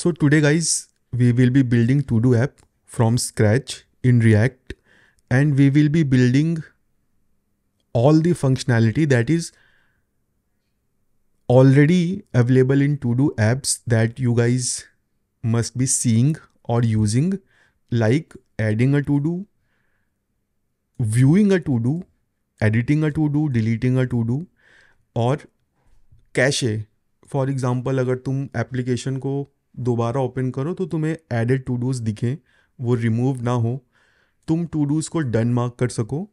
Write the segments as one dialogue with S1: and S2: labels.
S1: So today guys, we will be building to-do app from scratch in React and we will be building all the functionality that is already available in to-do apps that you guys must be seeing or using like adding a to-do, viewing a to-do, editing a to-do, deleting a to-do or cache. For example, अगर तुम application दोबारा open करो तो तुम्हें added to dos दिखें वो remove ना हो तुम टू डूज़ को डन मार्क कर सको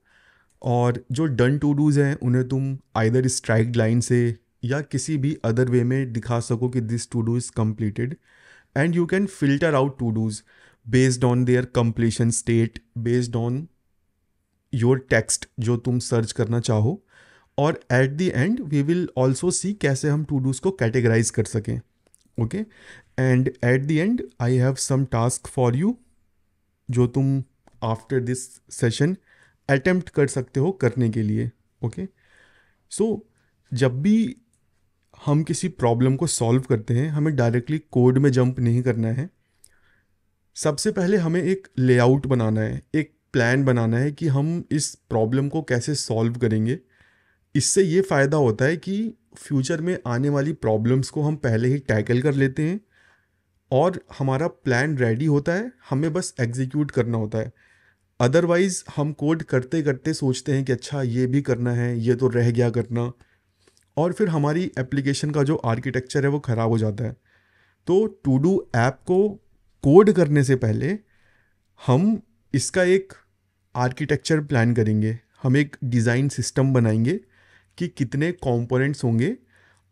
S1: और जो डन टू डूज़ हैं उन्हें तुम आइदर स्ट्राइक लाइन से या किसी भी अदर वे में दिखा सको कि this to do is completed and you can filter out to dos based on their completion state based on your text जो तुम सर्च करना चाहो और at the end we will also see कैसे हम टू डूज़ को categorise कर सकें okay and at the end I have some task for you जो तुम आफ्टर दिस सेशन अटेम्प्ट कर सकते हो करने के लिए ओके सो जब भी हम किसी प्रॉब्लम को सॉल्व करते हैं हमें डायरेक्टली कोड में जंप नहीं करना है सबसे पहले हमें एक लेआउट बनाना है एक प्लान बनाना है कि हम इस प्रॉब्लम को कैसे सॉल्व करेंगे इससे ये फ़ायदा होता है कि फ्यूचर में आने वाली प्रॉब्लम्स को हम पहले ही टैकल कर लेते हैं और हमारा प्लान रेडी होता है हमें बस एग्जीक्यूट करना होता है अदरवाइज़ हम कोड करते करते सोचते हैं कि अच्छा ये भी करना है ये तो रह गया करना और फिर हमारी एप्लीकेशन का जो आर्किटेक्चर है वो ख़राब हो जाता है तो टू डू ऐप को कोड करने से पहले हम इसका एक आर्किटेक्चर प्लान करेंगे हम एक डिज़ाइन सिस्टम बनाएंगे कि कितने कंपोनेंट्स होंगे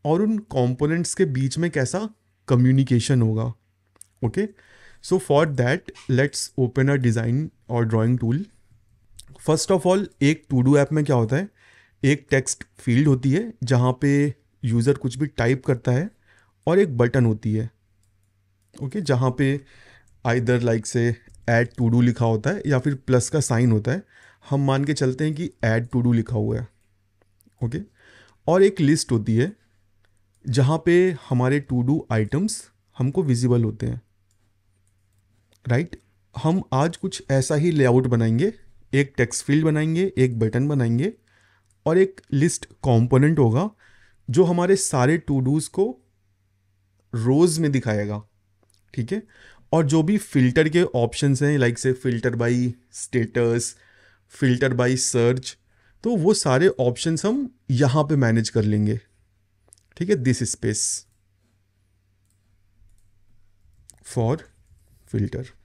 S1: और उन कंपोनेंट्स के बीच में कैसा कम्युनिकेशन होगा okay so for that let's open a design or drawing tool first of all एक टू डू ऐप में क्या होता है एक टेक्स्ट फील्ड होती है जहाँ पे यूज़र कुछ भी टाइप करता है और एक बटन होती है ओके okay, जहाँ पे either like say add to do लिखा होता है या फिर प्लस का साइन होता है हम मान के चलते हैं कि ऐड टू डू लिखा हुआ है ओके okay? और एक लिस्ट होती है जहाँ पे हमारे टू डू आइटम्स हमको विजिबल होते हैं राइट हम आज कुछ ऐसा ही लेआउट बनाएंगे एक टेक्स्ट फील्ड बनाएंगे एक बटन बनाएंगे और एक लिस्ट कंपोनेंट होगा जो हमारे सारे टू डूज़ को रोज़ में दिखाएगा ठीक है और जो भी फिल्टर के ऑप्शंस हैं like say filter by status filter by search तो वो सारे ऑप्शंस हम यहाँ पे मैनेज कर लेंगे ठीक है दिस स्पेस फॉर फिल्टर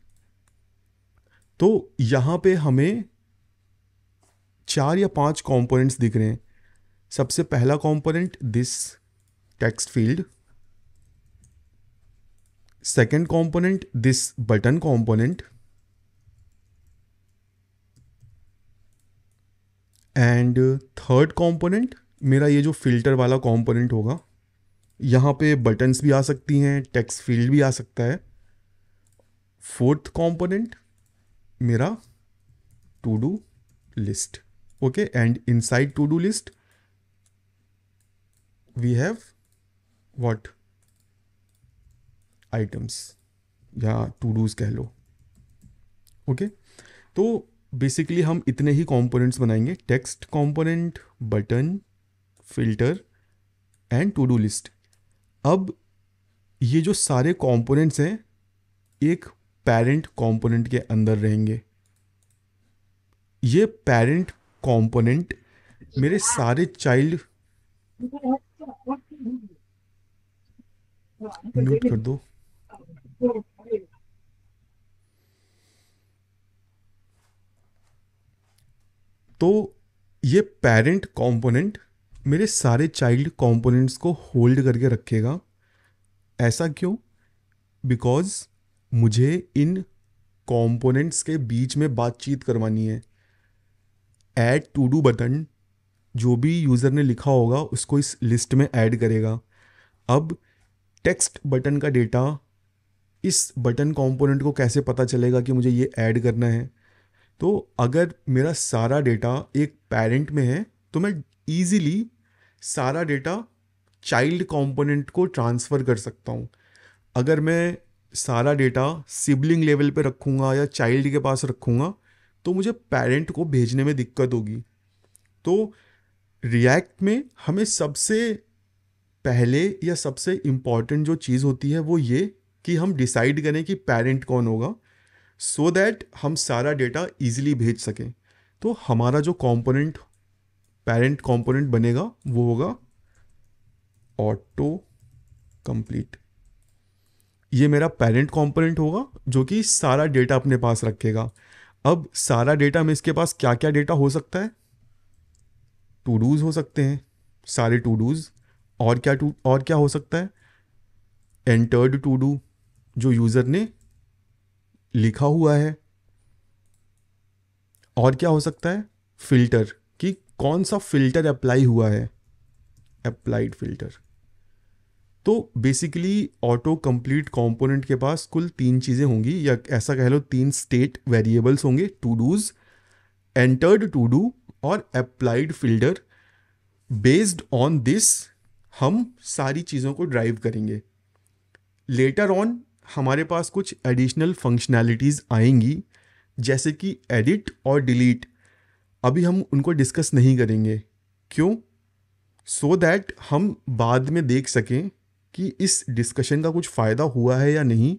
S1: तो यहाँ पे हमें चार या पांच कंपोनेंट्स दिख रहे हैं सबसे पहला component this text field second component this button component and third component मेरा ये जो फिल्टर वाला कंपोनेंट होगा यहाँ पे बटन्स भी आ सकती हैं टेक्स्ट फील्ड भी आ सकता है फोर्थ कंपोनेंट मेरा to do list and inside to do list we have what items या टू डूज कह लो ओके okay? तो बेसिकली हम इतने ही कॉम्पोनेंट्स बनाएंगे text component button filter and to do list अब ये जो सारे कॉम्पोनेंट्स हैं एक पेरेंट कंपोनेंट के अंदर रहेंगे ये पेरेंट कंपोनेंट मेरे सारे चाइल्ड म्यूट कर दो तो ये पेरेंट कंपोनेंट मेरे सारे चाइल्ड कंपोनेंट्स को होल्ड करके रखेगा ऐसा क्यों बिकॉज मुझे इन कंपोनेंट्स के बीच में बातचीत करवानी है ऐड टू डू बटन जो भी यूज़र ने लिखा होगा उसको इस लिस्ट में ऐड करेगा अब टेक्स्ट बटन का डेटा इस बटन कंपोनेंट को कैसे पता चलेगा कि मुझे ये ऐड करना है तो अगर मेरा सारा डेटा एक पेरेंट में है तो मैं इजीली सारा डेटा चाइल्ड कंपोनेंट को ट्रांसफ़र कर सकता हूँ अगर मैं सारा डेटा सिबलिंग लेवल पे रखूँगा या चाइल्ड के पास रखूँगा तो मुझे पेरेंट को भेजने में दिक्कत होगी तो रिएक्ट में हमें सबसे पहले या सबसे इम्पॉर्टेंट जो चीज़ होती है वो ये कि हम डिसाइड करें कि पेरेंट कौन होगा सो so दैट हम सारा डेटा ईजिली भेज सकें तो हमारा जो कॉम्पोनेंट पेरेंट कॉम्पोनेंट बनेगा वो होगा ऑटो कंप्लीट ये मेरा पेरेंट कॉम्पोनेंट होगा जो कि सारा डेटा अपने पास रखेगा अब सारा डेटा में इसके पास क्या क्या डेटा हो सकता है टू डूज हो सकते हैं सारे टू डूज और क्या टू और क्या हो सकता है एंटर्ड टू डू जो यूज़र ने लिखा हुआ है और क्या हो सकता है फिल्टर कि कौन सा फिल्टर अप्लाई हुआ है अप्लाइड फिल्टर तो बेसिकली ऑटो कंप्लीट कंपोनेंट के पास कुल तीन चीज़ें होंगी या ऐसा कह लो तीन स्टेट वेरिएबल्स होंगे to dos entered to do और applied filter based on this हम सारी चीज़ों को ड्राइव करेंगे लेटर ऑन हमारे पास कुछ एडिशनल फंक्शनैलिटीज़ आएंगी जैसे कि एडिट और डिलीट अभी हम उनको डिस्कस नहीं करेंगे क्यों सो so दैट हम बाद में देख सकें कि इस डिस्कशन का कुछ फ़ायदा हुआ है या नहीं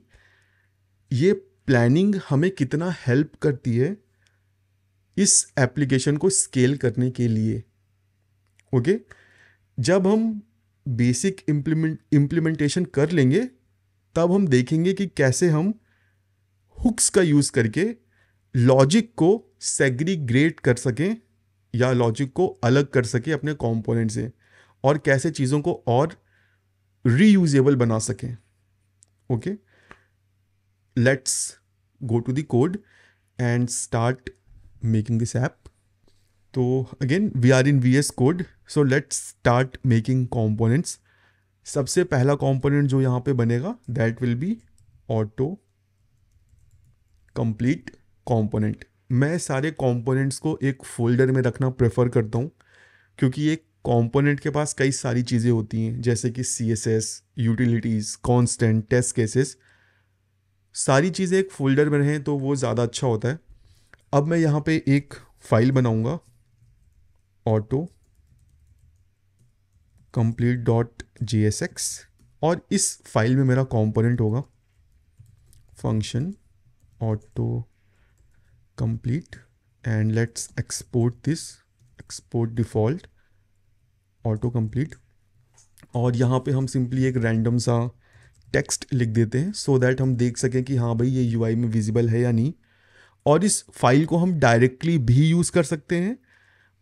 S1: ये प्लानिंग हमें कितना हेल्प करती है इस एप्लीकेशन को स्केल करने के लिए ओके जब हम बेसिक इम्प्लीमेंट इम्प्लीमेंटेशन कर लेंगे तब हम देखेंगे कि कैसे हम हुक्स का यूज़ करके लॉजिक को सेग्रीग्रेट कर सकें या लॉजिक को अलग कर सकें अपने कॉम्पोनेंट से और कैसे चीज़ों को और रीयूजेबल बना सकें okay let's go to the code and start making this app तो again we are in V S code so let's start making components सबसे पहला कॉम्पोनेंट जो यहाँ पे बनेगा that will be autocomplete component मैं सारे कॉम्पोनेंट्स को एक फोल्डर में रखना प्रेफर करता हूँ क्योंकि एक कॉम्पोनेंट के पास कई सारी चीज़ें होती हैं जैसे कि C S S utilities constant test cases सारी चीज़ें एक फोल्डर में रहें तो वो ज़्यादा अच्छा होता है अब मैं यहाँ पे एक फाइल बनाऊँगा autocomplete dot J S X और इस फाइल में मेरा कॉम्पोनेंट होगा function autocomplete and let's export this export default autocomplete और यहाँ पे हम सिंपली एक रैंडम सा टेक्स्ट लिख देते हैं सो so दैट हम देख सकें कि हाँ भाई ये यू में विजिबल है या नहीं और इस फाइल को हम डायरेक्टली भी यूज़ कर सकते हैं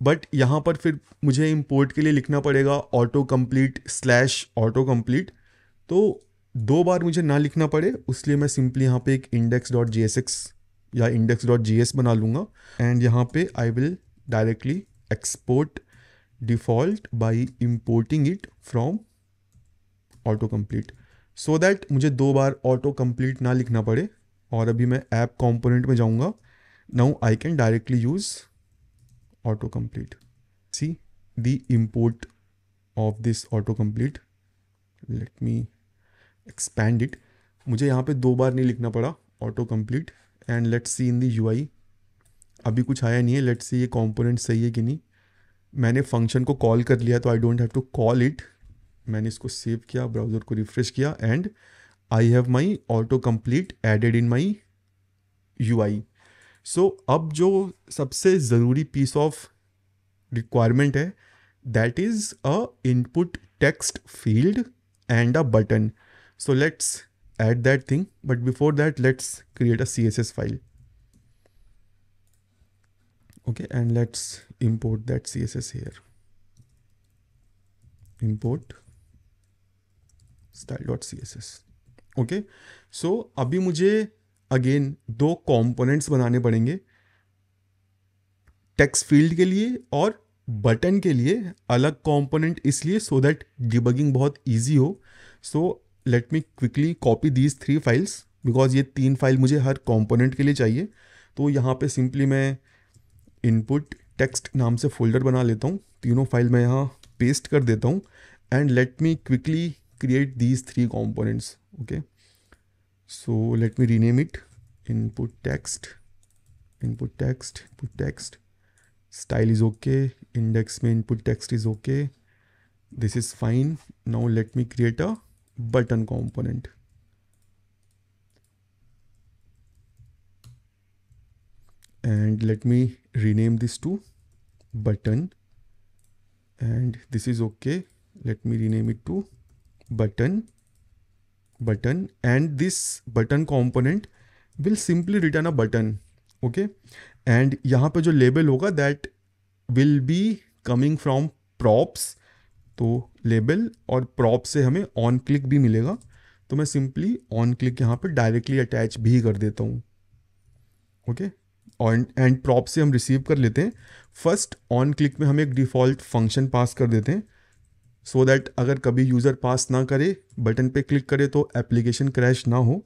S1: बट यहाँ पर फिर मुझे इम्पोर्ट के लिए लिखना पड़ेगा autocomplete slash autocomplete तो दो बार मुझे ना लिखना पड़े उसलिए मैं सिंपली यहाँ पे एक index dot J S X या इंडेक्स डॉट जी एस बना लूँगा एंड यहाँ पे I will directly export default by importing it from autocomplete so that मुझे दो बार ऑटो कम्प्लीट ना लिखना पड़े और अभी मैं ऐप कॉम्पोनेंट में जाऊँगा now I can directly use autocomplete see the import of this autocomplete let me expand it मुझे यहाँ पर दो बार नहीं लिखना पड़ा autocomplete and let's see in the I अभी कुछ आया नहीं है लेट्स सी ये कॉम्पोनेंट सही है कि नहीं मैंने फंक्शन को कॉल कर लिया तो I don't have to call it मैंने इसको सेव किया ब्राउज़र को रिफ्रेश किया and I have my autocomplete added in my U I so अब जो सबसे ज़रूरी पीस ऑफ रिक्वायरमेंट है that is a input text field and a button so let's add that thing but before that let's create a C S S file okay and let's import that css here import style.css okay so अभी मुझे again दो components बनाने पड़ेंगे text field के लिए और button के लिए अलग कंपोनेंट इसलिए सो दैट डिबगिंग बहुत इजी हो so let me quickly copy these three files because ये तीन फाइल मुझे हर कंपोनेंट के लिए चाहिए तो यहाँ पे सिंपली मैं इनपुट टेक्स्ट नाम से फोल्डर बना लेता हूँ तीनों फाइल मैं यहाँ पेस्ट कर देता हूँ and let me quickly create these three components okay so let me rename it input text input text input text style is okay index में input text is okay this is fine now let me create a button component and let me rename this to button and this is okay let me rename it to button button and this button component will simply return a button okay and yahan pe jo label hoga that will be coming from props to label aur props se hame on click bhi milega to main simply on click yahan pe directly attach bhi kar deta hu okay? On and prop से हम receive कर लेते हैं first on click में हम एक default function पास कर देते हैं सो so दैट अगर कभी यूज़र पास ना करे बटन पे क्लिक करे तो एप्लीकेशन क्रैश ना हो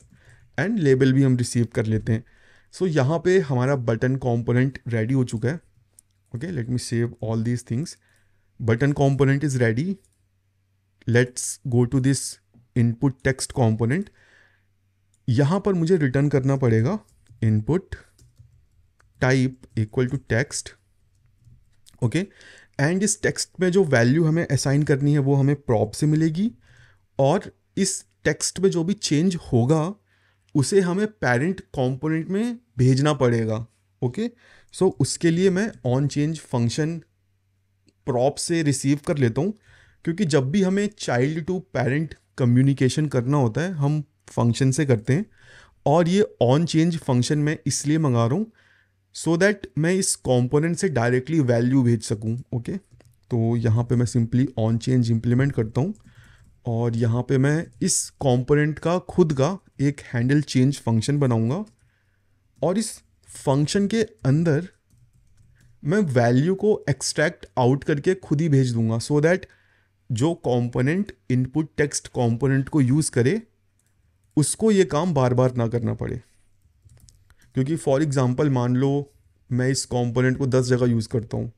S1: एंड लेबल भी हम रिसीव कर लेते हैं सो so, यहाँ पे हमारा बटन कॉम्पोनेंट रेडी हो चुका है okay let me save all these things button component is ready let's go to this input text component यहाँ पर मुझे रिटर्न करना पड़ेगा input type equal to text okay and इस टेक्स्ट में जो वैल्यू हमें असाइन करनी है वो हमें प्रॉप से मिलेगी और इस टेक्स्ट में जो भी चेंज होगा उसे हमें पेरेंट कॉम्पोनेंट में भेजना पड़ेगा ओके okay? सो so, उसके लिए मैं ऑन चेंज फंक्शन प्रॉप से रिसीव कर लेता हूँ क्योंकि जब भी हमें चाइल्ड टू पेरेंट कम्युनिकेशन करना होता है हम फंक्शन से करते हैं और ये ऑन चेंज फंक्शन मैं इसलिए मंगा रहा हूँ सो so दैट मैं इस कॉम्पोनेंट से डायरेक्टली वैल्यू भेज सकूँ ओके okay? तो यहाँ पे मैं सिंपली ऑन चेंज इम्प्लीमेंट करता हूँ और यहाँ पे मैं इस कॉम्पोनेंट का खुद का एक हैंडल चेंज फंक्शन बनाऊँगा और इस फंक्शन के अंदर मैं वैल्यू को एक्सट्रैक्ट आउट करके खुद ही भेज दूंगा सो so दैट जो कॉम्पोनेंट इनपुट टेक्स्ट कॉम्पोनेंट को यूज़ करे उसको ये काम बार बार ना करना पड़े क्योंकि फॉर एग्ज़ाम्पल मान लो मैं इस कॉम्पोनेंट को दस जगह यूज़ करता हूँ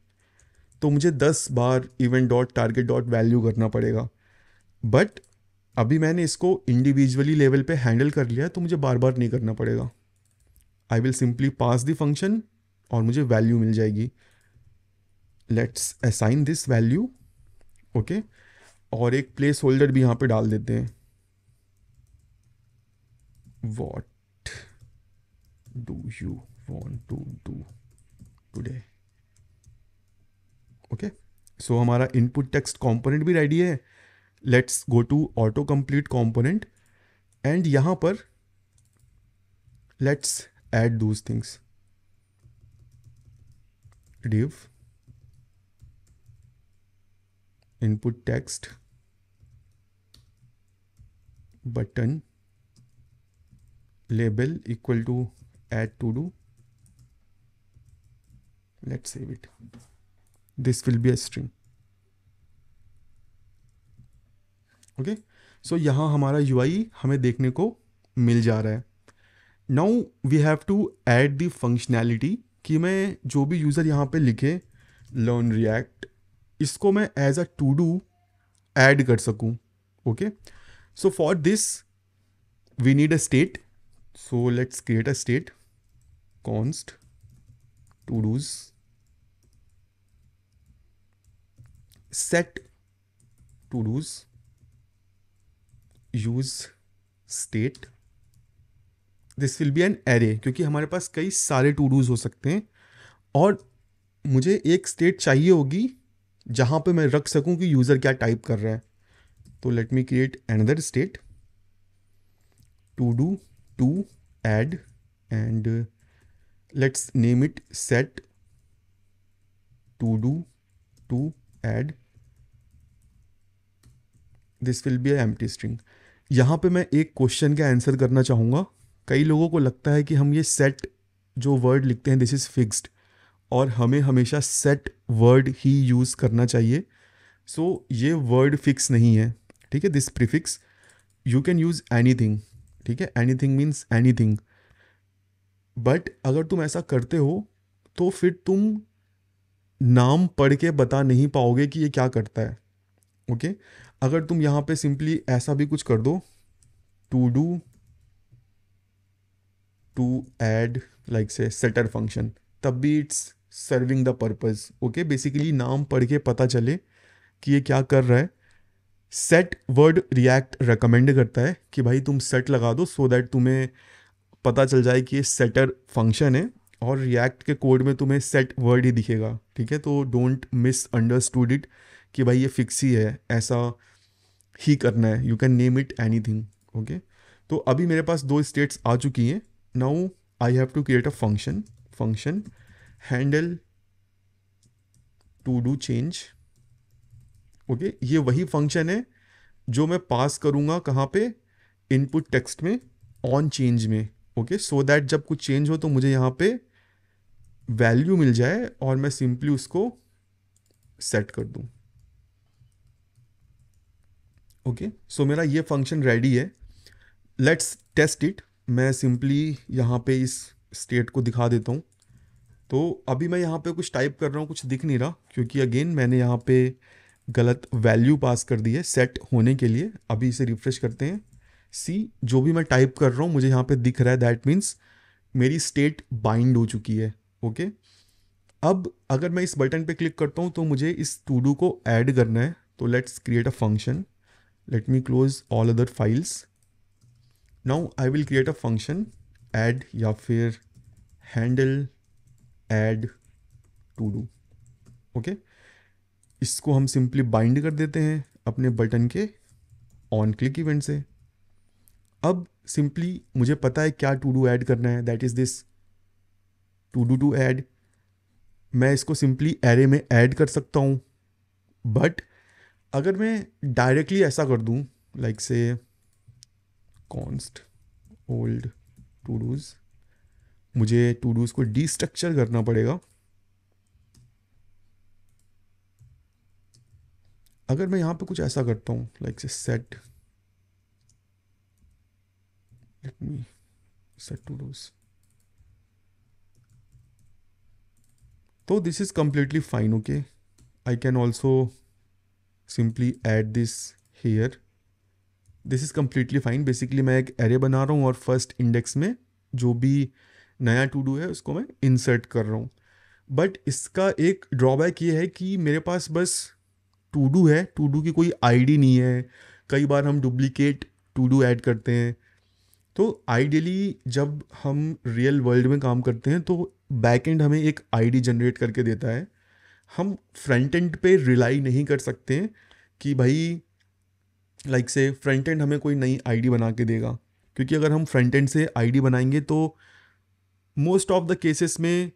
S1: तो मुझे दस बार event dot target dot value करना पड़ेगा बट अभी मैंने इसको इंडिविजुअली लेवल पे हैंडल कर लिया तो मुझे बार बार नहीं करना पड़ेगा I will simply pass the function और मुझे वैल्यू मिल जाएगी let's assign this value okay और एक प्लेस होल्डर भी यहाँ पे डाल देते हैं what do you want to do today okay so हमारा इनपुट टेक्स्ट कंपोनेंट भी रेडी है let's go to autocomplete component and यहां पर let's add those things div input text button label equal to add to do let's save it this will be a string okay okay? So so, यहाँ हमारा you आई हमें देखने को मिल जा रहा है now we have to add the functionality कि मैं जो भी यूज़र यहां पे लिखे लर्न रिएक्ट इसको मैं as a to do add कर सकूँ okay so for this we need a state so let's create a state const to do's set to do's use state this will be an array क्योंकि हमारे पास कई सारे to dos हो सकते हैं और मुझे एक स्टेट चाहिए होगी जहां पे मैं रख सकूं कि यूज़र क्या टाइप कर रहा है तो let me create another state to do to add and let's name it set to do to add this will be empty string यहाँ पे मैं एक क्वेश्चन का आंसर करना चाहूँगा कई लोगों को लगता है कि हम ये सेट जो वर्ड लिखते हैं दिस इज़ फिक्स्ड और हमें हमेशा सेट वर्ड ही यूज़ करना चाहिए सो so, ये वर्ड फिक्स नहीं है ठीक है this prefix you can use anything ठीक है anything means anything but अगर तुम ऐसा करते हो तो फिर तुम नाम पढ़ के बता नहीं पाओगे कि ये क्या करता है ओके okay? अगर तुम यहाँ पे सिंपली ऐसा भी कुछ कर दो to do to add like say setter function तब भी it's serving the purpose okay basically नाम पढ़ के पता चले कि ये क्या कर रहा है सेट वर्ड रिएक्ट रिकमेंड करता है कि भाई तुम सेट लगा दो सो so दैट तुम्हें पता चल जाए कि ये सेटर फंक्शन है और रिएक्ट के कोड में तुम्हें सेट वर्ड ही दिखेगा ठीक है तो डोंट मिस अंडरस्टूड इट कि भाई ये फिक्स ही है ऐसा ही करना है you can name it anything okay तो अभी मेरे पास दो स्टेट्स आ चुकी हैं now I have to create a function function handle to do change okay ये वही फंक्शन है जो मैं पास करूँगा कहाँ पे इनपुट टेक्स्ट में ऑन चेंज में ओके सो दैट जब कुछ चेंज हो तो मुझे यहाँ पे वैल्यू मिल जाए और मैं सिंपली उसको सेट कर दूँ ओके सो मेरा ये फंक्शन रेडी है लेट्स टेस्ट इट मैं सिंपली यहाँ पे इस स्टेट को दिखा देता हूँ तो अभी मैं यहाँ पे कुछ टाइप कर रहा हूँ कुछ दिख नहीं रहा क्योंकि अगेन मैंने यहाँ पे गलत वैल्यू पास कर दी है सेट होने के लिए अभी इसे रिफ्रेश करते हैं सी जो भी मैं टाइप कर रहा हूँ मुझे यहाँ पे दिख रहा है दैट मीन्स मेरी स्टेट बाइंड हो चुकी है ओके अब अगर मैं इस बटन पे क्लिक करता हूँ तो मुझे इस टू डू को ऐड करना है तो let's create a function let me close all other files now I will create a function add या फिर handle add to do okay इसको हम सिंपली बाइंड कर देते हैं अपने बटन के ऑन क्लिक इवेंट से अब सिंपली मुझे पता है क्या टू डू ऐड करना है that is this to do to add मैं इसको सिंपली एरे में ऐड कर सकता हूँ बट अगर मैं डायरेक्टली ऐसा कर दूँ लाइक से कॉन्स्ट ओल्ड टू डूज मुझे टू डूज को डिस्ट्रक्चर करना पड़ेगा अगर मैं यहाँ पे कुछ ऐसा करता हूँ लाइक से set let me set to do's so this is completely fine okay i can also simply add this here this is completely fine basically मैं एक एरे बना रहा हूँ और फर्स्ट इंडेक्स में जो भी नया टू डू है उसको मैं इंसर्ट कर रहा हूँ बट इसका एक ड्रॉबैक ये है कि मेरे पास बस टू डू है टू डू की कोई आईडी नहीं है कई बार हम डुप्लीकेट टू डू ऐड करते हैं तो आइडियली जब हम रियल वर्ल्ड में काम करते हैं तो बैक एंड हमें एक आईडी जनरेट करके देता है हम फ्रंट एंड पे रिलाई नहीं कर सकते हैं कि भाई लाइक से फ्रंट एंड हमें कोई नई आईडी बना के देगा क्योंकि अगर हम फ्रंट एंड से आईडी बनाएंगे तो मोस्ट ऑफ द केसेस में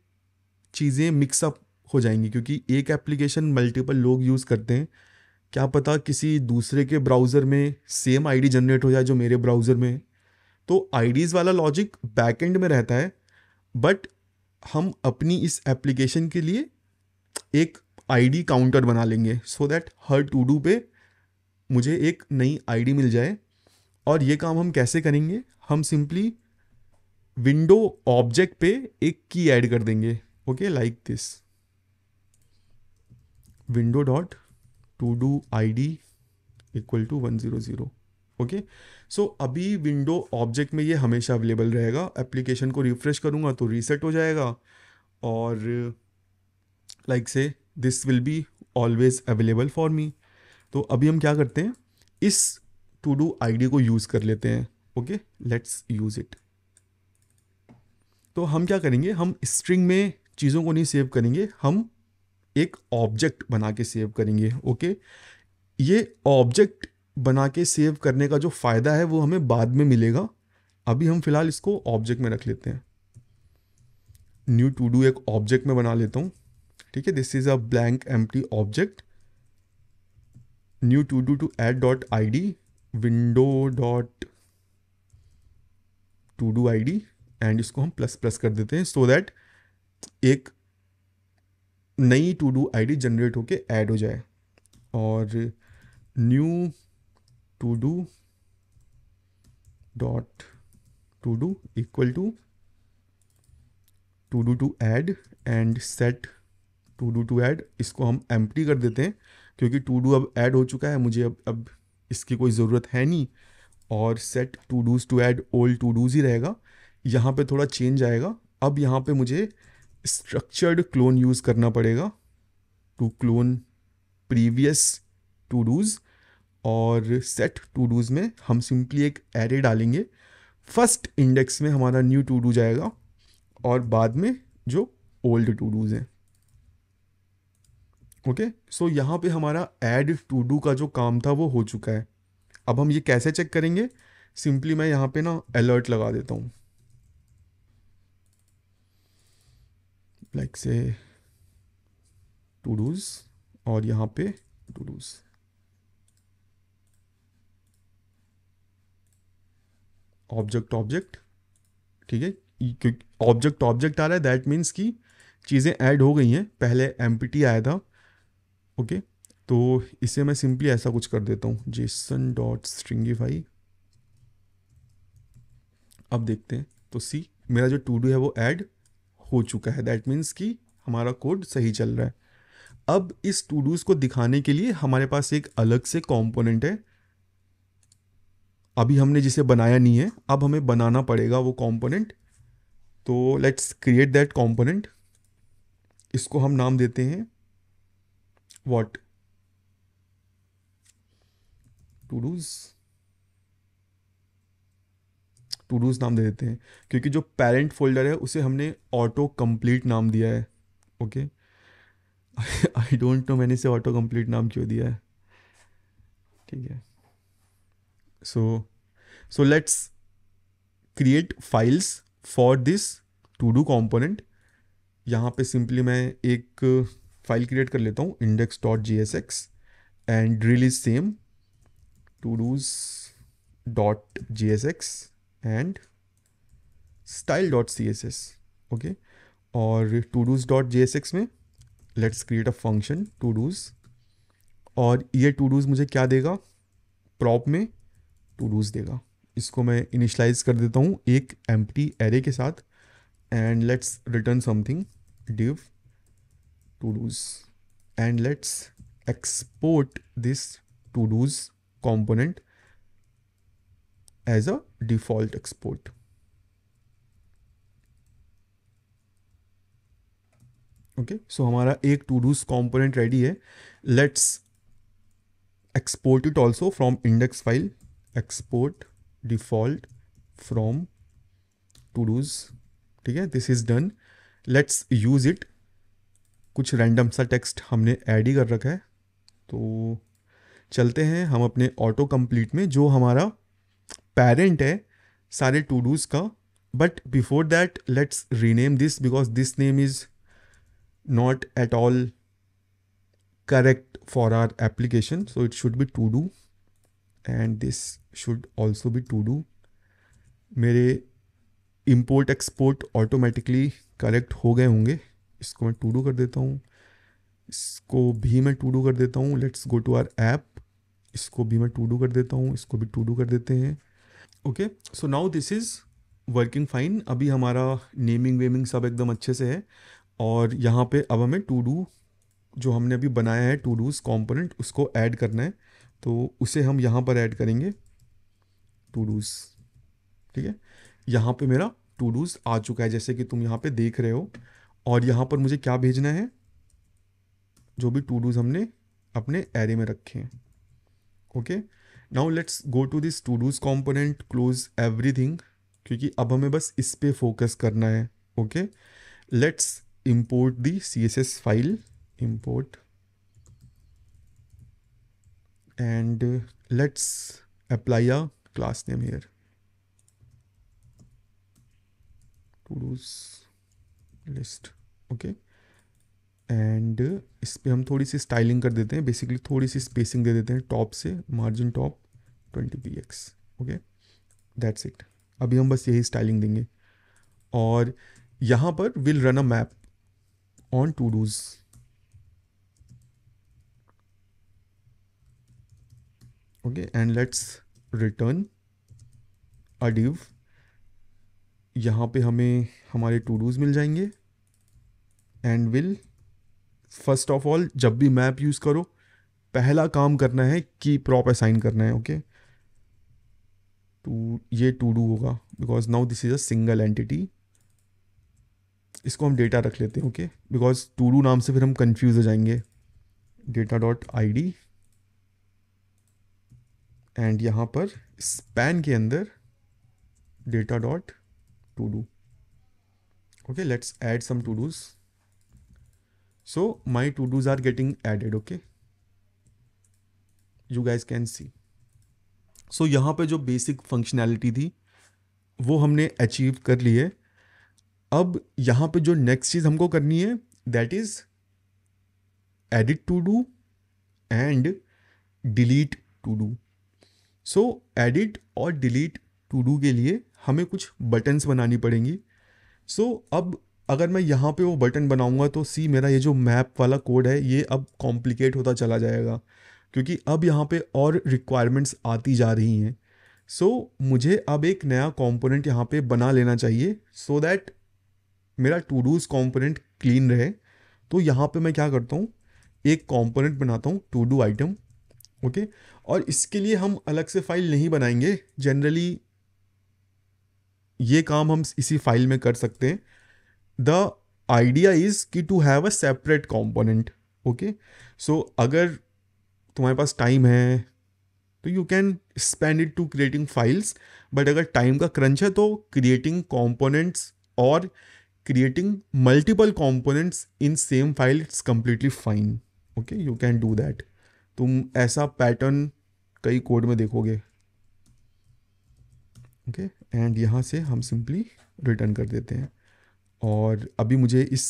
S1: चीज़ें मिक्सअप हो जाएंगी क्योंकि एक एप्लीकेशन मल्टीपल लोग यूज़ करते हैं क्या पता किसी दूसरे के ब्राउज़र में सेम आईडी जनरेट हो जाए जो मेरे ब्राउज़र में है तो आईडीज़ वाला लॉजिक बैक एंड में रहता है बट हम अपनी इस एप्लीकेशन के लिए एक आईडी काउंटर बना लेंगे सो दैट हर टू डू पे मुझे एक नई आईडी मिल जाए और ये काम हम कैसे करेंगे हम सिंपली विंडो ऑब्जेक्ट पे एक की ऐड कर देंगे okay like this window dot to do I D equal to one zero zero okay so अभी विंडो ऑब्जेक्ट में ये हमेशा अवेलेबल रहेगा एप्लीकेशन को रिफ्रेश करूँगा तो रीसेट हो जाएगा और लाइक से this will be always available for me तो अभी हम क्या करते हैं इस टू डू आई को यूज़ कर लेते हैं ओके लेट्स यूज़ इट तो हम क्या करेंगे हम स्ट्रिंग में चीज़ों को नहीं सेव करेंगे हम एक ऑब्जेक्ट बना के सेव करेंगे ओके ये ऑब्जेक्ट बना के सेव करने का जो फ़ायदा है वो हमें बाद में मिलेगा अभी हम फिलहाल इसको ऑब्जेक्ट में रख लेते हैं न्यू टू डू एक ऑब्जेक्ट में बना लेता हूँ ठीक है this is a blank M object new to do to add dot I D window dot to do I D and इसको हम प्लस प्लस कर देते हैं सो so दैट एक नई to do I D generate होके add हो जाए और new to do dot to do equal to to do to add and set to do to add इसको हम एम्प्टी कर देते हैं क्योंकि टू डू अब ऐड हो चुका है मुझे अब अब इसकी कोई ज़रूरत है नहीं और set to dos to add old to dos ही रहेगा यहाँ पे थोड़ा चेंज आएगा अब यहाँ पे मुझे स्ट्रक्चर्ड क्लोन यूज़ करना पड़ेगा to clone previous to dos और सेट टू डूज़ में हम सिंपली एक एरे डालेंगे फर्स्ट इंडेक्स में हमारा न्यू टू डू जाएगा और बाद में जो ओल्ड टू डूज हैं ओके सो यहाँ पे हमारा एड टू डू का जो काम था वो हो चुका है अब हम ये कैसे चेक करेंगे सिंपली मैं यहाँ पे ना अलर्ट लगा देता हूँ लाइक से टू डूज और यहाँ पे टू डूज़ ऑब्जेक्ट ऑब्जेक्ट ठीक है ऑब्जेक्ट ऑब्जेक्ट आ रहा है दैट मीन्स कि चीज़ें ऐड हो गई हैं पहले एम आया था ओके तो इसे मैं सिंपली ऐसा कुछ कर देता हूँ जेसन डॉट स्ट्रिंगीफाई अब देखते हैं तो सी मेरा जो टू डू है वो ऐड हो चुका है दैट मीन्स कि हमारा कोड सही चल रहा है अब इस टू डूज़ को दिखाने के लिए हमारे पास एक अलग से कॉम्पोनेंट है अभी हमने जिसे बनाया नहीं है अब हमें बनाना पड़ेगा वो कॉम्पोनेंट तो लेट्स क्रिएट दैट कॉम्पोनेंट इसको हम नाम देते हैं what to dos to dos नाम दे देते हैं क्योंकि जो पेरेंट फोल्डर है उसे हमने ऑटो कंप्लीट नाम दिया है ओके आई डोंट नो मैंने इसे ऑटो कंप्लीट नाम क्यों दिया है ठीक है सो so, So let's create files for this to do component. यहाँ पे सिंपली मैं एक फाइल क्रिएट कर लेता हूँ index dot J S X and drill is same to dos dot J S X and style dot C S S okay और to dos dot J S X में let's create a function to dos और ये to dos मुझे क्या देगा prop में to dos देगा इसको मैं इनिशलाइज कर देता हूँ एक एम एरे के साथ and let's return something div to dos and let's export this to dos component as a default export okay so हमारा एक टू डूज कॉम्पोनेंट रेडी है let's export it also from index file export default from to dos ठीक है this is done let's use it कुछ random सा text हमने add ही कर रखा है तो चलते हैं हम अपने ऑटो कंप्लीट में जो हमारा पेरेंट है सारे टू डूज का but before that let's rename this because this name is not at all correct for our application so it should be to do and this should also be to do मेरे import export automatically correct हो गए होंगे इसको मैं to do कर देता हूँ इसको भी मैं टू डू कर देता हूँ let's go to our app इसको भी मैं टू डू कर देता हूँ इसको भी टू डू कर देते हैं okay so now this is working fine अभी हमारा नेमिंग वेमिंग सब एकदम अच्छे से है और यहाँ पे अब हमें टू डू जो हमने अभी बनाया है टू डूज कॉम्पोनेंट उसको ऐड करना है तो उसे हम यहाँ पर ऐड करेंगे टू डूज ठीक है यहाँ पे मेरा टू डूज आ चुका है जैसे कि तुम यहाँ पे देख रहे हो और यहाँ पर मुझे क्या भेजना है जो भी टू डूज हमने अपने एरे में रखे हैं okay now let's go to this to dos component close everything क्योंकि अब हमें बस इस पर फोकस करना है okay let's import the C S S file import and uh, let's apply a class name here to do's list okay and इस पर हम थोड़ी सी स्टाइलिंग कर देते हैं बेसिकली थोड़ी सी स्पेसिंग दे देते हैं टॉप से margin top twenty P X okay that's it अभी हम बस यही स्टाइलिंग देंगे और यहाँ पर will run a map on to dos okay and let's return a div यहाँ पे हमें हमारे टू डूज मिल जाएंगे and will first of all जब भी मैप यूज़ करो पहला काम करना है कि प्रॉप असाइन करना है ओके टू तो ये टू डू होगा because now this is a single entity इसको हम डेटा रख लेते हैं ओके बिकॉज टू डू नाम से फिर हम कंफ्यूज हो जाएंगे data dot I D and यहाँ पर स्पैन के अंदर data dot to do okay let's add some to dos so my to dos are getting added okay you guys can see so यहाँ पर जो बेसिक फंक्शनैलिटी थी वो हमने अचीव कर ली है अब यहाँ पर जो नेक्स्ट चीज़ हमको करनी है that is edit to do and delete to do so edit और डिलीट टू डू के लिए हमें कुछ बटन्स बनानी पड़ेंगी सो so, अब अगर मैं यहाँ पे वो बटन बनाऊँगा तो सी मेरा ये जो मैप वाला कोड है ये अब कॉम्प्लिकेट होता चला जाएगा क्योंकि अब यहाँ पे और रिक्वायरमेंट्स आती जा रही हैं सो so, मुझे अब एक नया कॉम्पोनेंट यहाँ पे बना लेना चाहिए सो so दैट मेरा टू डूज कॉम्पोनेंट क्लीन रहे तो यहाँ पे मैं क्या करता हूँ एक कॉम्पोनेंट बनाता हूँ टू डू आइटम ओके और इसके लिए हम अलग से फाइल नहीं बनाएंगे जनरली ये काम हम इसी फाइल में कर सकते हैं द आइडिया इज़ कि to have a separate component okay so अगर तुम्हारे पास टाइम है तो you can spend it to creating files but अगर टाइम का क्रंच है तो क्रिएटिंग कॉम्पोनेंट्स और creating multiple components in same file it's completely fine okay you can do that तुम ऐसा पैटर्न कई कोड में देखोगे ओके एंड यहाँ से हम सिंपली रिटर्न कर देते हैं और अभी मुझे इस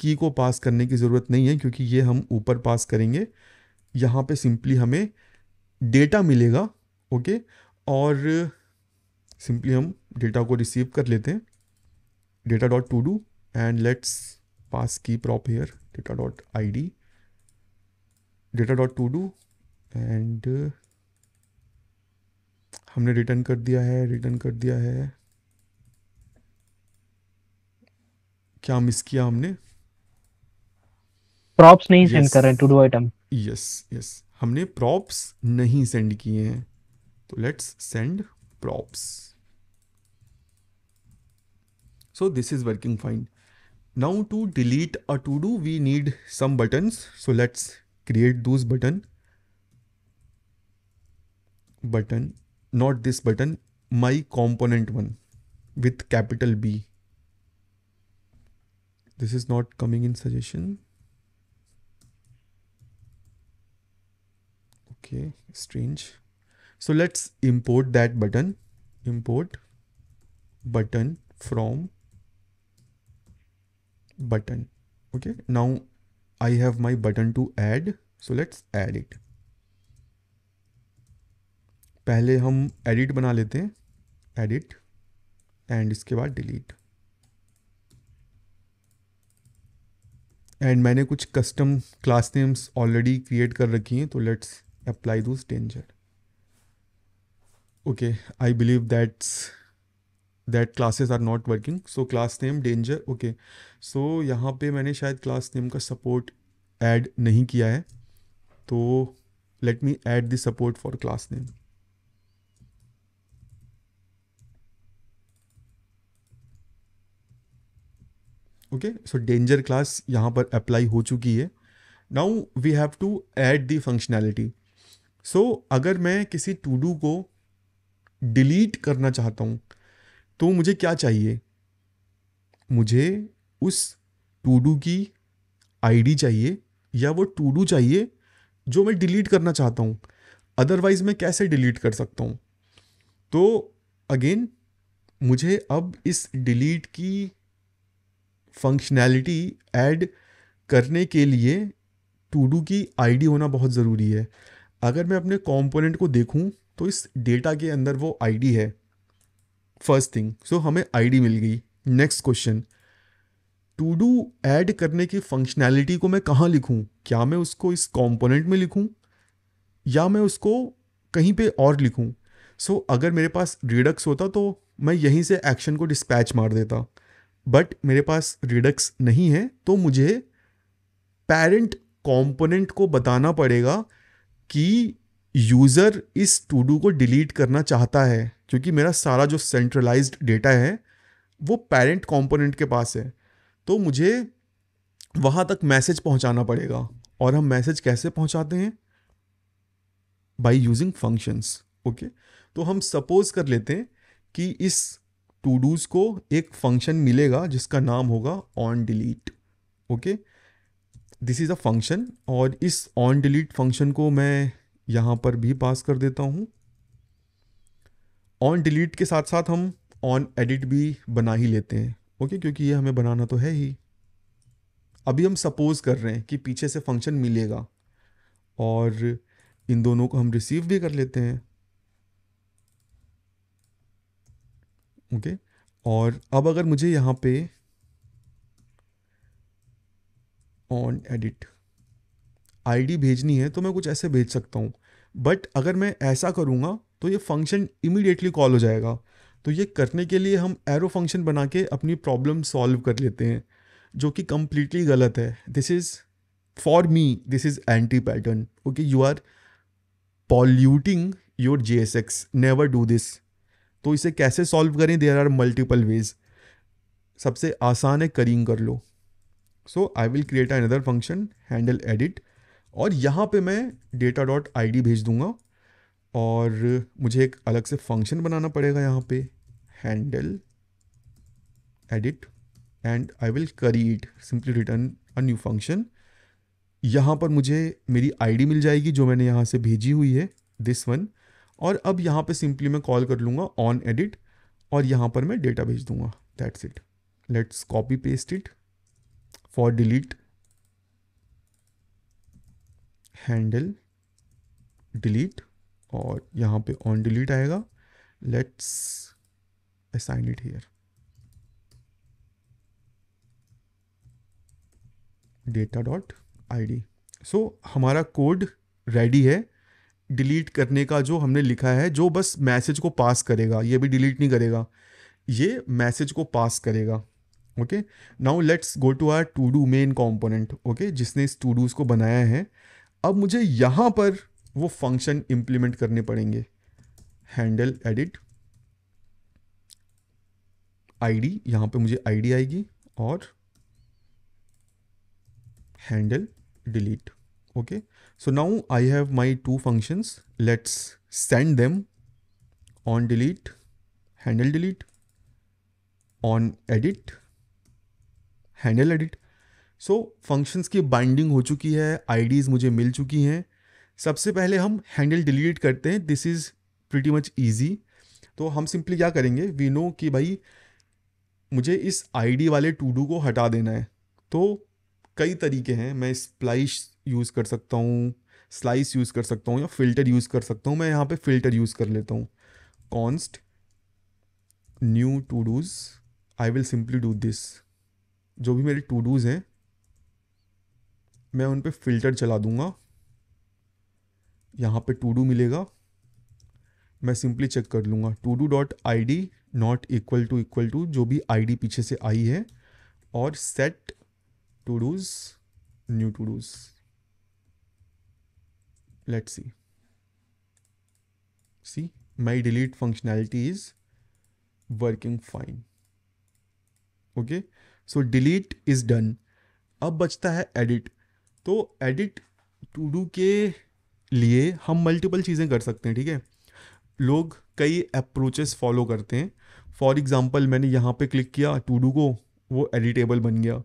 S1: की को पास करने की ज़रूरत नहीं है क्योंकि ये हम ऊपर पास करेंगे यहाँ पे सिंपली हमें डेटा मिलेगा ओके और सिंपली हम डेटा को रिसीव कर लेते हैं data dot to do and let's pass key prop here data dot I D data dot to do and हमने रिटर्न कर दिया है रिटर्न कर दिया है क्या मिस किया हमने प्रॉप्स नहीं सेंड कर रहे to do item yes yes हमने प्रॉप्स नहीं सेंड किए हैं तो let's send props so this is working fine now to delete a to do we need some button so let's create those button button not this button my component one with capital B this is not coming in suggestion okay strange so let's import that button import button from button okay now I have my button to add. So let's add it. पहले हम edit बना लेते हैं edit and इसके बाद delete. And मैंने कुछ custom class names already create कर रखी हैं तो let's apply those danger okay I believe that's that classes are not working so class name danger okay so यहाँ पे मैंने शायद क्लास नेम का सपोर्ट ऐड नहीं किया है तो let me add the support for class name okay so danger class यहाँ पर अप्लाई हो चुकी है now we have to add the functionality सो अगर मैं किसी टू डू को डिलीट करना चाहता हूँ तो मुझे क्या चाहिए मुझे उस टू डू की आईडी चाहिए या वो टू डू चाहिए जो मैं डिलीट करना चाहता हूँ अदरवाइज़ मैं कैसे डिलीट कर सकता हूँ तो अगेन मुझे अब इस डिलीट की फंक्शनैलिटी ऐड करने के लिए टू डू की आईडी होना बहुत ज़रूरी है अगर मैं अपने कॉम्पोनेंट को देखूं तो इस डेटा के अंदर वो आईडी है फर्स्ट थिंग सो हमें आईडी मिल गई next question to do add करने की फंक्शनैलिटी को मैं कहाँ लिखूँ क्या मैं उसको इस कॉम्पोनेंट में लिखूँ या मैं उसको कहीं पे और लिखूँ सो so, अगर मेरे पास रिडक्स होता तो मैं यहीं से एक्शन को डिस्पैच मार देता बट मेरे पास रिडक्स नहीं है तो मुझे पेरेंट कॉम्पोनेंट को बताना पड़ेगा कि यूज़र इस टू डू को डिलीट करना चाहता है क्योंकि मेरा सारा जो सेंट्रलाइज्ड डेटा है वो पेरेंट कॉम्पोनेंट के पास है तो मुझे वहाँ तक मैसेज पहुँचाना पड़ेगा और हम मैसेज कैसे पहुँचाते हैं बाई यूजिंग फंक्शंस ओके तो हम सपोज कर लेते हैं कि इस टू डूज को एक फंक्शन मिलेगा जिसका नाम होगा on delete okay this is a function और इस ऑन डिलीट फंक्शन को मैं यहां पर भी पास कर देता हूं ऑन डिलीट के साथ साथ हम ऑन एडिट भी बना ही लेते हैं ओके क्योंकि ये हमें बनाना तो है ही अभी हम सपोज कर रहे हैं कि पीछे से फंक्शन मिलेगा और इन दोनों को हम रिसीव भी कर लेते हैं ओके okay? और अब अगर मुझे यहां पे ऑन एडिट आईडी भेजनी है तो मैं कुछ ऐसे भेज सकता हूँ बट अगर मैं ऐसा करूँगा तो ये फंक्शन इमिडिएटली कॉल हो जाएगा तो ये करने के लिए हम एरो फंक्शन बना के अपनी प्रॉब्लम सॉल्व कर लेते हैं जो कि कम्प्लीटली गलत है this is for me this is anti pattern okay you are polluting your J S X never do this तो इसे कैसे सॉल्व करें देर आर मल्टीपल वेज सबसे आसान है करिंग कर लो so I will create another function handle edit और यहाँ पे मैं डेटा डॉट आई भेज दूँगा और मुझे एक अलग से फंक्शन बनाना पड़ेगा यहाँ पे handle edit and I will create simply return a new function यहाँ पर मुझे मेरी आईडी मिल जाएगी जो मैंने यहाँ से भेजी हुई है दिस वन और अब यहाँ पे सिंपली मैं कॉल कर लूँगा ऑन एडिट और यहाँ पर मैं डेटा भेज दूँगा that's it let's copy paste it for delete handle delete और यहाँ पे ऑन डिलीट आएगा let's assign it here data dot I सो हमारा कोड रेडी है डिलीट करने का जो हमने लिखा है जो बस मैसेज को पास करेगा ये भी डिलीट नहीं करेगा ये मैसेज को पास करेगा okay now let's go to our to do main component okay जिसने इस टू डूज को बनाया है अब मुझे यहां पर वो फंक्शन इंप्लीमेंट करने पड़ेंगे हैंडल एडिट आईडी यहां पे मुझे आईडी आएगी और handle delete okay so now I have my two functions let's send them on delete handle delete on edit handle edit so functions की बाइंडिंग हो चुकी है आईडीज़ मुझे मिल चुकी हैं सबसे पहले हम हैंडल डिलीट करते हैं this is pretty much easy तो हम सिंपली क्या करेंगे वी नो कि भाई मुझे इस आईडी वाले टू डू को हटा देना है तो कई तरीके हैं मैं स्प्लाइश यूज़ कर सकता हूँ स्लाइस यूज़ कर सकता हूँ या फिल्टर यूज़ कर सकता हूँ मैं यहाँ पे फिल्टर यूज़ कर लेता हूँ const new to dos I will simply do this जो भी मेरे टू डूज़ हैं मैं उन पर फिल्टर चला दूंगा यहाँ पे टू डू मिलेगा मैं सिंपली चेक कर लूँगा to do dot I D not equal to equal to जो भी आई डी पीछे से आई है और set to dos new to dos let see see my delete functionality is working fine okay so delete is done अब बचता है एडिट तो एडिट टू डू के लिए हम मल्टीपल चीज़ें कर सकते हैं ठीक है लोग कई अप्रोचेस फॉलो करते हैं फॉर एग्जांपल मैंने यहाँ पे क्लिक किया टू डू को वो एडिटेबल बन गया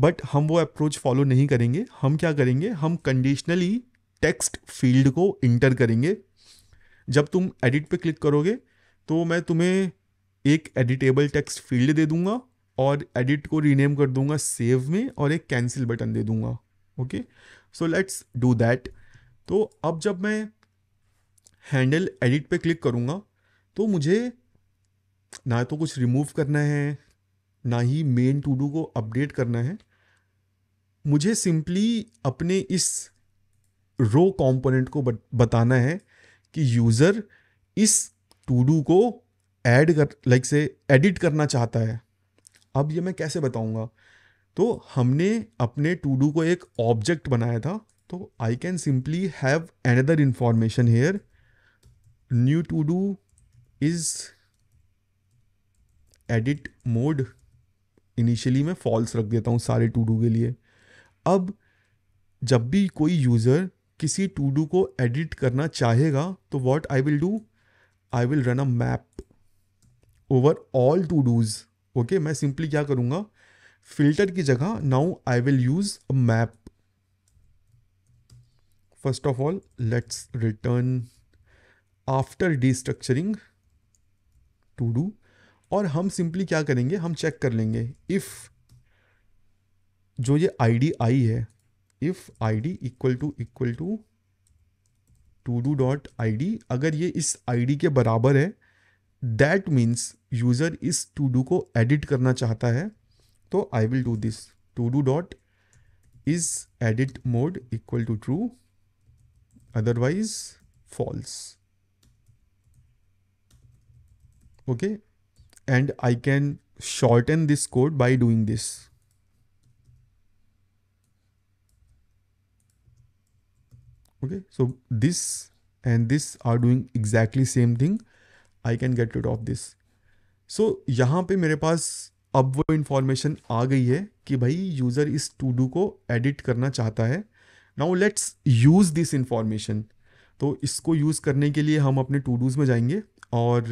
S1: बट हम वो अप्रोच फॉलो नहीं करेंगे हम क्या करेंगे हम कंडीशनली टेक्स्ट फील्ड को इंटर करेंगे जब तुम एडिट पे क्लिक करोगे तो मैं तुम्हें एक एडिटेबल टेक्स्ट फील्ड दे दूंगा और एडिट को रीनेम कर दूंगा सेव में और एक कैंसिल बटन दे दूंगा okay so let's do that तो अब जब मैं हैंडल एडिट पे क्लिक करूँगा तो मुझे ना तो कुछ रिमूव करना है ना ही मेन टू डू को अपडेट करना है मुझे सिंपली अपने इस रो कंपोनेंट को बताना है कि यूज़र इस टू डू को ऐड कर लाइक से एडिट करना चाहता है अब ये मैं कैसे बताऊँगा तो हमने अपने टू डू को एक ऑब्जेक्ट बनाया था तो I can simply have another information here new to do is edit mode initially मैं फॉल्स रख देता हूँ सारे टू डू के लिए अब जब भी कोई यूज़र किसी टू डू को एडिट करना चाहेगा तो what I will do I will run a map over all to dos okay मैं सिंपली क्या करूँगा फिल्टर की जगह now I will use a map first of all let's return after destructuring to do और हम simply क्या करेंगे हम चेक कर लेंगे इफ़ जो ये आई डी आई है if I D equal to equal to to do dot I D अगर ये इस आई डी के बराबर है दैट मीन्स यूज़र इस टू डू को एडिट करना चाहता है So I will do this to do dot is edit mode equal to true otherwise false. Okay. And I can shorten this code by doing this. Okay. So this and this are doing exactly same thing. I can get rid of this. So यहाँ पे मेरे अब वो information आ गई है कि भाई user इस टू डू को एडिट करना चाहता है now let's use this information तो इसको यूज़ करने के लिए हम अपने टू डूज़ में जाएंगे और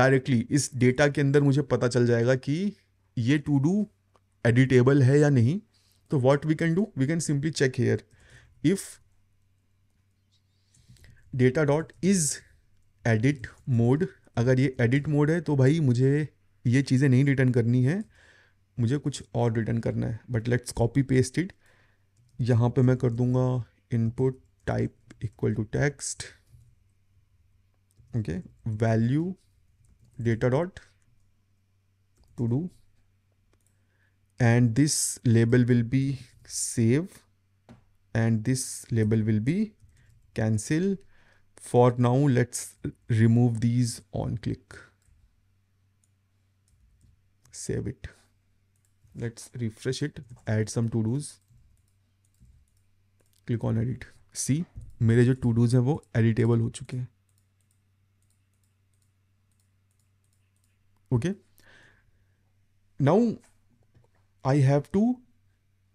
S1: डायरेक्टली इस डेटा के अंदर मुझे पता चल जाएगा कि ये टू डू एडिटेबल है या नहीं तो what we can do we can simply check here if data dot is edit mode अगर ये एडिट मोड है तो भाई मुझे ये चीज़ें नहीं रिटर्न करनी है मुझे कुछ और रिटर्न करना है बट लेट्स कॉपी पेस्टेड यहाँ पे मैं कर दूँगा input type equal to text okay value data dot to do and this label will be save and this label will be cancel for now let's remove these on click save it let's refresh it add some to do's click on edit see मेरे जो to dos हैं वो editable हो चुके हैं okay now I have to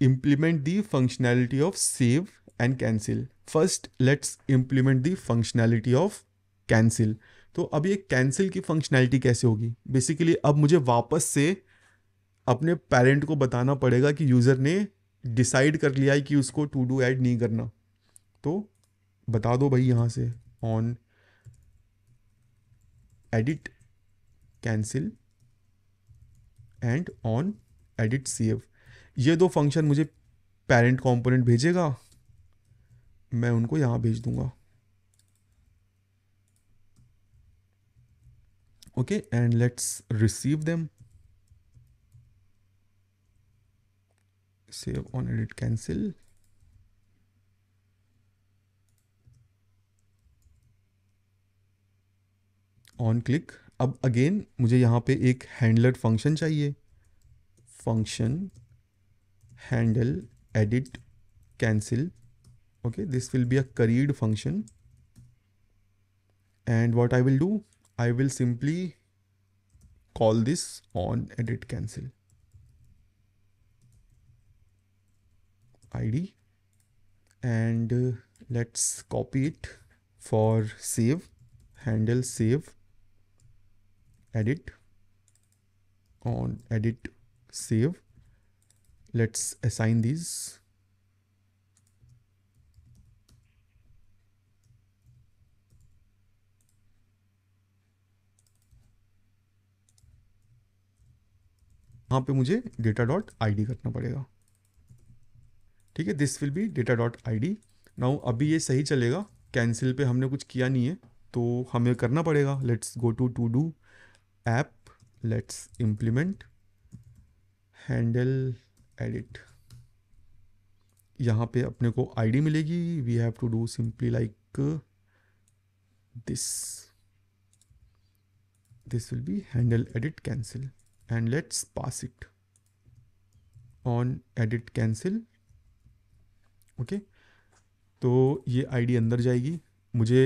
S1: implement the functionality of save and cancel. First, let's implement the functionality of cancel. तो अब ये कैंसिल की फंक्शनैलिटी कैसे होगी बेसिकली अब मुझे वापस से अपने पेरेंट को बताना पड़ेगा कि यूज़र ने डिसाइड कर लिया है कि उसको टू डू ऐड नहीं करना तो बता दो भाई यहाँ से on edit cancel and on edit save ये दो फंक्शन मुझे पेरेंट कंपोनेंट भेजेगा मैं उनको यहाँ भेज दूँगा okay and let's receive them save on edit cancel on click अब अगेन मुझे यहाँ पे एक हैंडलर फंक्शन चाहिए function handle edit cancel okay this will be a curried function and what I will do I will simply call this on edit cancel id and uh, let's copy it for save handle save edit on edit save let's assign these वहाँ पे मुझे data dot आई करना पड़ेगा ठीक है this will be data dot I now अभी ये सही चलेगा कैंसिल पे हमने कुछ किया नहीं है तो हमें करना पड़ेगा let's go to to do app let's implement handle edit यहाँ पे अपने को डी मिलेगी we have to do simply like this this will be handle edit cancel and let's pass it on edit cancel okay okay? तो ये ID अंदर जाएगी मुझे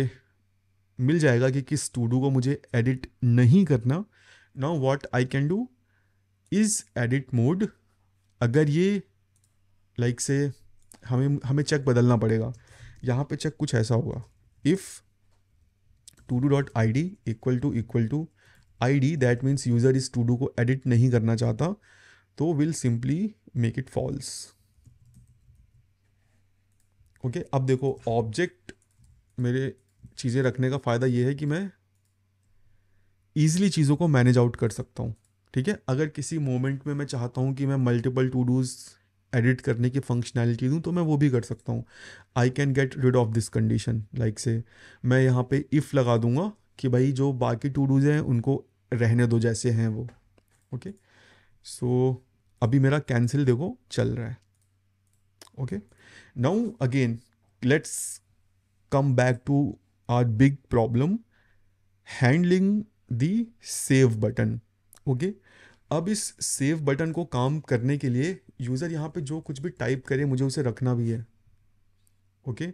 S1: मिल जाएगा कि किस टूडू को मुझे एडिट नहीं करना now what I can do is edit mode अगर ये लाइक like से हमें हमें चेक बदलना पड़ेगा यहाँ पे चेक कुछ ऐसा होगा if todo dot I D equal to equal to D that means user is to do को एडिट नहीं करना चाहता तो will simply make it false okay अब देखो ऑब्जेक्ट मेरे चीज़ें रखने का फ़ायदा ये है कि मैं ईजिली चीज़ों को मैनेज आउट कर सकता हूँ ठीक है अगर किसी मोमेंट में मैं चाहता हूँ कि मैं मल्टीपल टू डूज एडिट करने की फंक्शनैलिटी दूँ तो मैं वो भी कर सकता हूँ I can get rid of this condition like say मैं यहाँ पे इफ़ लगा दूंगा कि भाई जो बाकी टू डूज हैं उनको रहने दो जैसे हैं वो ओके सो so, अभी मेरा कैंसिल देखो चल रहा है okay now again let's come back to our big problem handling the save button okay अब इस सेव बटन को काम करने के लिए यूज़र यहाँ पे जो कुछ भी टाइप करे मुझे उसे रखना भी है okay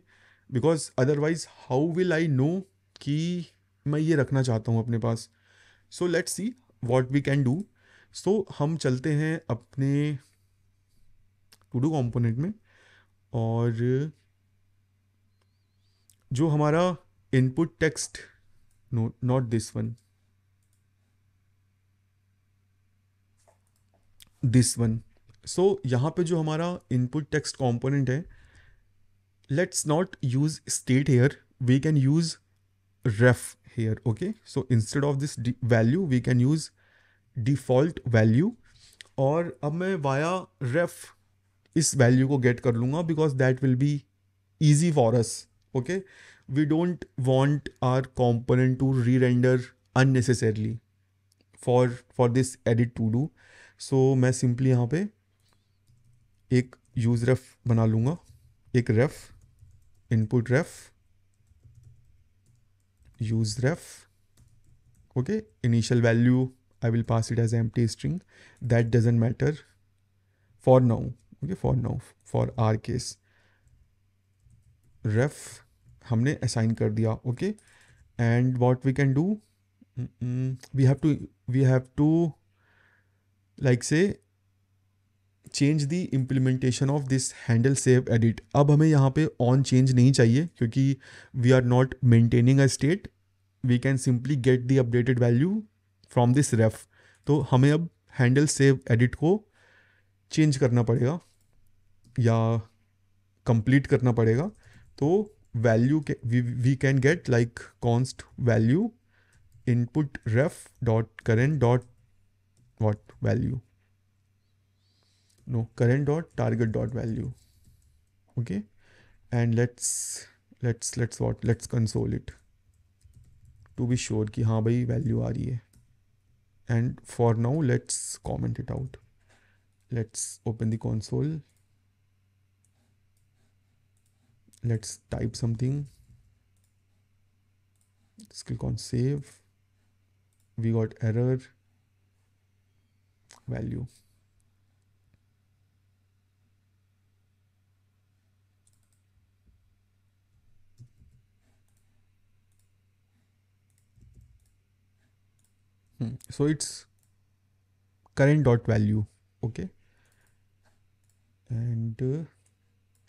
S1: because otherwise how will I know कि मैं ये रखना चाहता हूँ अपने पास so let's see what we can do so हम चलते हैं अपने टू डू कॉम्पोनेंट में और जो हमारा input text no not this one this one so यहाँ पे जो हमारा इनपुट टेक्स्ट कॉम्पोनेंट है let's not use state here we can use ref here okay so instead of this value we can use default value और अब मैं via रेफ इस value को गेट कर लूँगा because that will be easy for us okay we don't want our component to rerender unnecessarily for for this edit to do so मैं simply यहाँ पे एक यूज़ रेफ बना लूँगा एक ref input ref use ref okay initial value I will pass it as empty string that doesn't matter for now okay for now for our case ref हमने assign कर दिया okay and what we can do we have to we have to like say change the implementation of this handle save edit अब हमें यहाँ पे on change नहीं चाहिए क्योंकि we are not maintaining a state we can simply get the updated value from this ref तो हमें अब हैंडल सेव एडिट को चेंज करना पड़ेगा या कंप्लीट करना पड़ेगा तो value we can get like const value input ref dot current dot what value no current dot target dot value okay and let's let's let's what let's console it to be sure ki haan bhai value aa rahi hai and for now let's comment it out let's open the console let's type something let's click on save we got error value so it's current dot value okay and uh,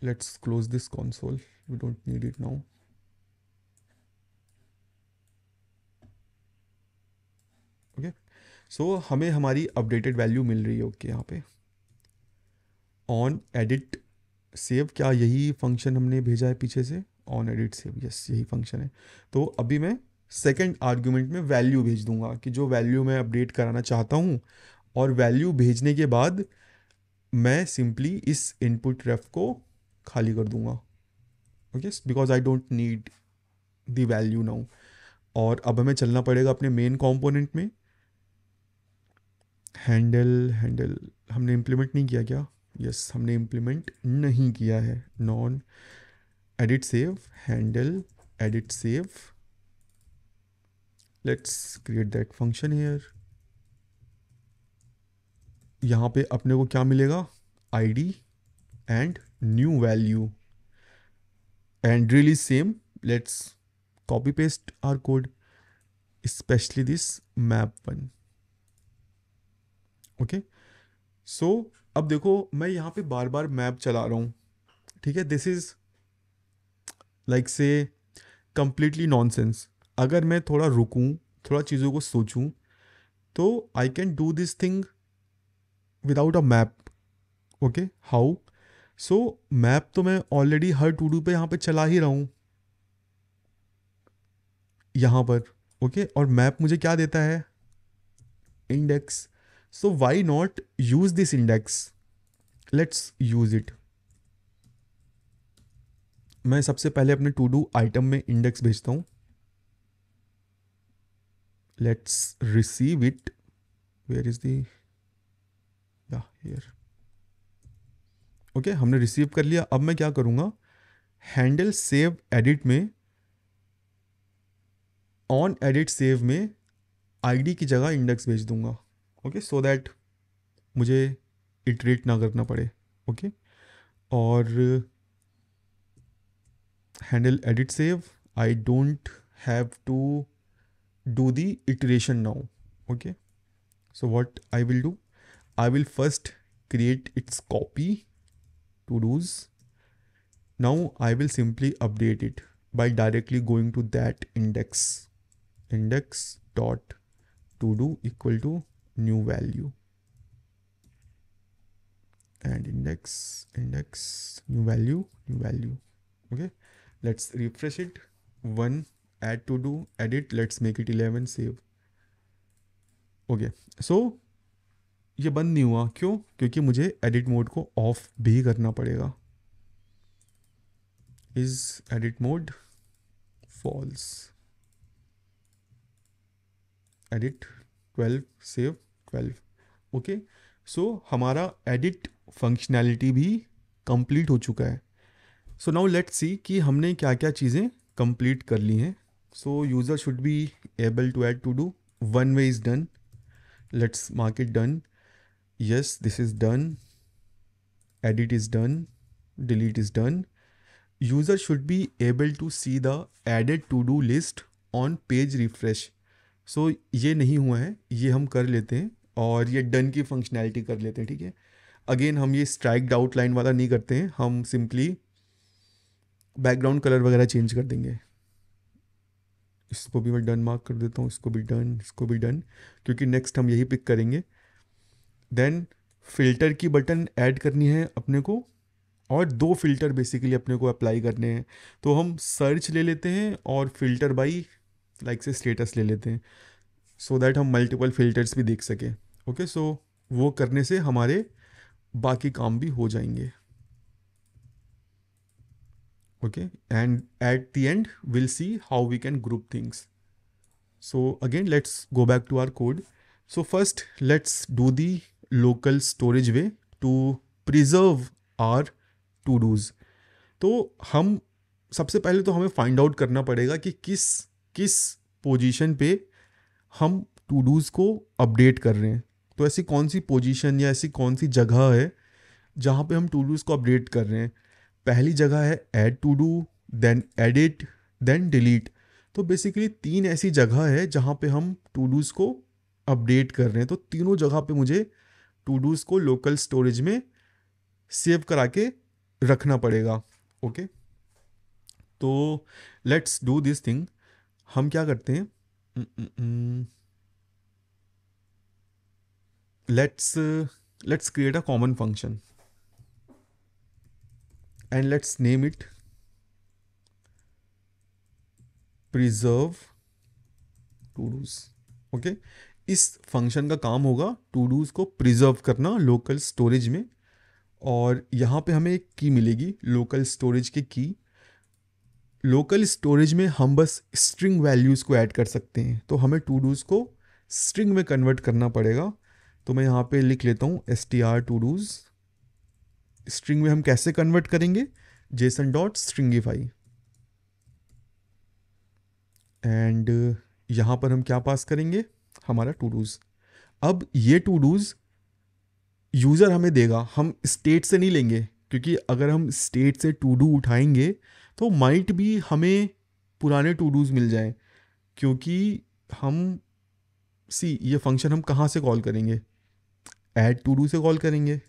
S1: let's close this console we don't need it now okay. so, hame hamari updated value mil rahi hai okay, yahan pe on edit save क्या यही function हमने भेजा है पीछे से on edit save yes यही function है तो अभी मैं सेकेंड आर्ग्यूमेंट में वैल्यू भेज दूंगा कि जो वैल्यू मैं अपडेट कराना चाहता हूँ और वैल्यू भेजने के बाद मैं सिंपली इस इनपुट रेफ को खाली कर दूंगा okay because I don't need the value now और अब हमें चलना पड़ेगा अपने मेन कॉम्पोनेंट में हैंडल हैंडल हमने इम्प्लीमेंट नहीं किया क्या यस yes, हमने इम्प्लीमेंट नहीं किया है on edit save handle edit save let's create that function here यहाँ पे अपने को क्या मिलेगा ID and new value and really same let's copy paste our code specially this map one okay so अब देखो मैं यहाँ पे बार बार मैप चला रहा हूँ ठीक है this is like say completely sense अगर मैं थोड़ा रुकूं थोड़ा चीज़ों को सोचूँ तो I can do this thing without a map okay how so map तो मैं ऑलरेडी हर टू डू पे यहाँ पे चला ही रहा हूँ यहाँ पर ओके okay? और मैप मुझे क्या देता है index so why not use this index let's use it मैं सबसे पहले अपने टू डू आइटम में इंडेक्स भेजता हूँ let's receive it where is the yeah here okay okay, हमने रिसीव कर लिया अब मैं क्या करूँगा हैंडल सेव एडिट में ऑन एडिट सेव में आईडी की जगह इंडेक्स भेज दूंगा ओके सो दैट मुझे इटरेट ना करना पड़े ओके okay? और handle edit save I don't have to do the iteration now okay so what i will do i will first create its copy to do's now i will simply update it by directly going to that index index dot to do equal to new value and index index new value new value okay let's refresh it one add to do edit let's make it 11 save okay so ये बंद नहीं हुआ क्यों क्योंकि मुझे edit mode को of भी करना पड़ेगा is edit mode false edit 12 save 12 okay so हमारा एडिट फंक्शनैलिटी भी कंप्लीट हो चुका है सो नाउ लेट्स सी कि हमने क्या क्या चीज़ें कंप्लीट कर ली हैं So user should be able to add to do. One way is done. Let's mark it done. Yes, this is done. Edit is done. Delete is done. User should be able to see the added to do list on page refresh. so, ye nahi hua hai ye hum kar lete hain aur ye done ki functionality kar lete hain theek hai again हम ये strike out line वाला नहीं करते हैं हम simply background colour वगैरह change कर देंगे इसको भी मैं डन मार्क कर देता हूँ इसको भी डन इसको भी डन क्योंकि नेक्स्ट हम यही पिक करेंगे देन फिल्टर की बटन ऐड करनी है अपने को और दो फिल्टर बेसिकली अपने को अप्लाई करने हैं तो हम सर्च ले लेते हैं और filter by like say status ले लेते हैं सो so दैट हम मल्टीपल फिल्टर्स भी देख सकें ओके सो वो करने से हमारे बाकी काम भी हो जाएंगे okay and at the end we'll see how we can group things so again let's go back to our code so first let's do the local storage way to preserve our to do's तो हम सबसे पहले तो हमें find out करना पड़ेगा कि किस किस पोजीशन पे हम टू डूज़ को अपडेट कर रहे हैं तो ऐसी कौन सी पोजीशन या ऐसी कौन सी जगह है जहाँ पे हम टू डूज़ को अपडेट कर रहे हैं पहली जगह है add to do then edit then delete तो बेसिकली तीन ऐसी जगह है जहाँ पे हम टू डूज़ को अपडेट कर रहे हैं तो तीनों जगह पे मुझे टू डूज़ को लोकल स्टोरेज में सेव करा के रखना पड़ेगा ओके तो लेट्स डू दिस थिंग हम क्या करते हैं let's let's create a common function and let's name it preserve to do's okay okay? इस फंक्शन का काम होगा टू डूज को प्रिजर्व करना लोकल स्टोरेज में और यहाँ पे हमें एक की मिलेगी लोकल स्टोरेज की की लोकल स्टोरेज में हम बस स्ट्रिंग वैल्यूज़ को ऐड कर सकते हैं तो हमें टू डूज को स्ट्रिंग में कन्वर्ट करना पड़ेगा तो मैं यहाँ पे लिख लेता हूँ S T R to do's string में हम कैसे कन्वर्ट करेंगे जेसन डॉट स्ट्रिंगिफाई एंड यहाँ पर हम क्या पास करेंगे हमारा टू डूज अब ये टू डूज यूज़र हमें देगा हम स्टेट से नहीं लेंगे क्योंकि अगर हम स्टेट से टू डू उठाएंगे तो माइट भी हमें पुराने टू डूज मिल जाए क्योंकि हम सी ये फंक्शन हम कहाँ से कॉल करेंगे एड टू डू से कॉल करेंगे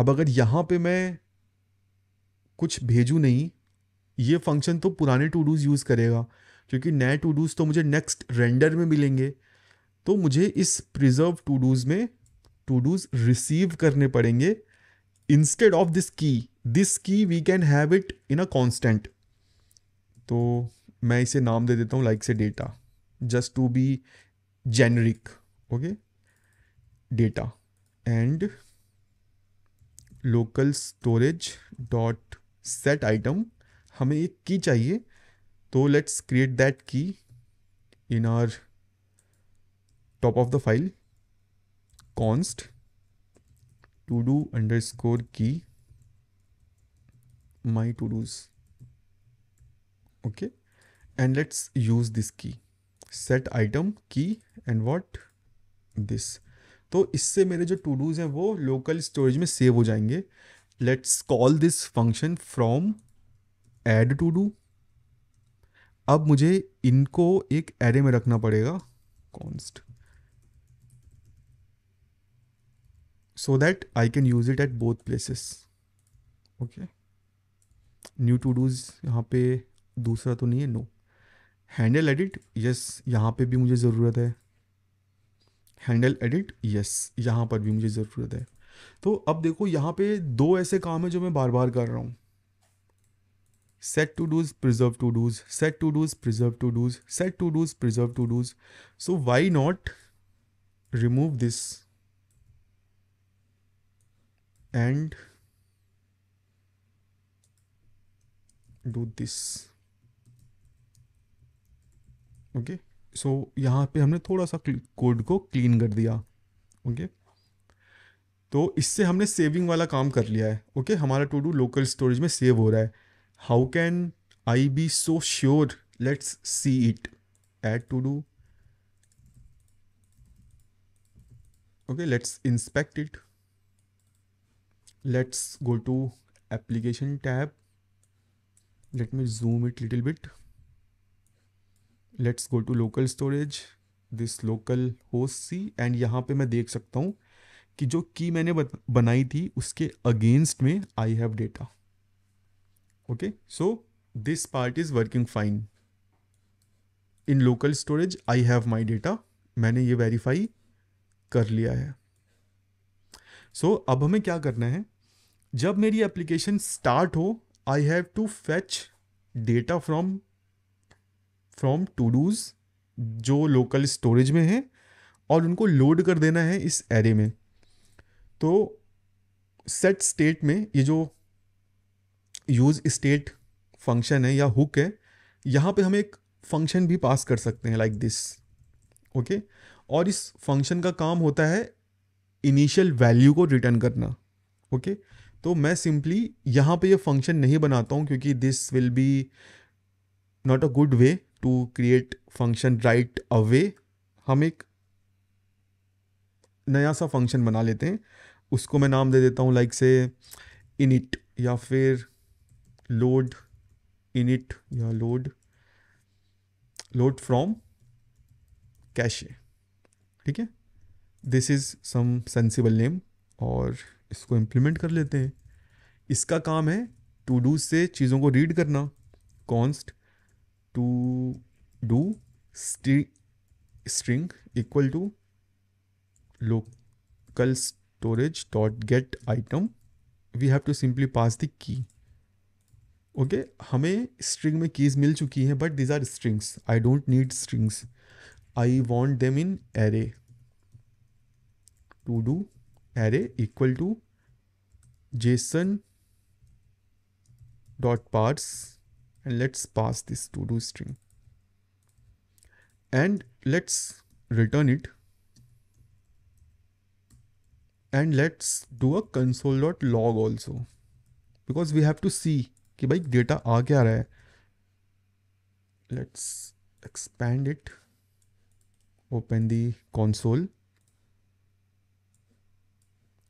S1: अब अगर यहाँ पे मैं कुछ भेजूँ नहीं ये फंक्शन तो पुराने टू डूज़ यूज़ करेगा क्योंकि नए टू डूज़ तो मुझे नेक्स्ट रेंडर में मिलेंगे तो मुझे इस प्रिजर्व टू डूज़ में टू डूज़ रिसीव करने पड़ेंगे instead of this key this key we can have it in a constant तो मैं इसे नाम दे देता हूँ like say data just to be generic okay data and local storage dot set item हमें एक की चाहिए तो let's create that key in our top of the file const to do underscore key my to dos okay and let's use this key set item key and what this तो इससे मेरे जो to dos हैं वो local storage में save हो जाएंगे let's call this function from add to do अब मुझे इनको एक एरे में रखना पड़ेगा const so that I can use it at both places okay new to do's यहाँ पे दूसरा तो नहीं है नो हैंडल एडिट यस यहाँ पे भी मुझे ज़रूरत है हैंडल एडिट यस यहाँ पर भी मुझे ज़रूरत है तो अब देखो यहाँ पे दो ऐसे काम है जो मैं बार बार कर रहा हूँ set to do's preserve to do's set to do's preserve to do's set to do's preserve to dos so why not remove this and do this okay so so, यहाँ पे हमने थोड़ा सा कोड को क्लीन कर दिया okay तो इससे हमने सेविंग वाला काम कर लिया है ओके हमारा टू डू लोकल स्टोरेज में सेव हो रहा है how can I be so sure let's see it add to do okay let's inspect it let's go to application tab let me zoom it little bit let's go to local storage this local host see एंड यहाँ पे मैं देख सकता हूँ कि जो की मैंने बनाई थी उसके अगेंस्ट में I have data okay so this part is working fine in local storage I have my data मैंने ये वेरीफाई कर लिया है सो so, अब हमें क्या करना है जब मेरी एप्लीकेशन स्टार्ट हो I have to fetch data from from todos जो लोकल स्टोरेज में है और उनको लोड कर देना है इस एरे में तो सेट स्टेट में ये जो यूज़ स्टेट फंक्शन है या हुक है यहाँ पे हम एक फंक्शन भी पास कर सकते हैं लाइक दिस ओके और इस फंक्शन का काम होता है इनिशियल वैल्यू को रिटर्न करना ओके okay? तो मैं सिंपली यहाँ पे ये फंक्शन नहीं बनाता हूँ क्योंकि this will be not a good way to create function right away हम एक नया सा फंक्शन बना लेते हैं उसको मैं नाम दे देता हूँ लाइक से इनिट या फिर लोड इनिट या लोड लोड फ्रॉम कैशे ठीक है this is some sensible name और इसको इम्प्लीमेंट कर लेते हैं इसका काम है टू डू से चीज़ों को रीड करना const to do st string equal to local storage dot get item we have to simply pass the key okay okay, हमें स्ट्रिंग में कीज़ मिल चुकी हैं but these are strings I don't need strings I want them in array to do array equal to JSON dot parse and let's pass this to do string and let's return it and let's do a console.log also because we have to see ki bhai data aa kya raha hai let's expand it open the console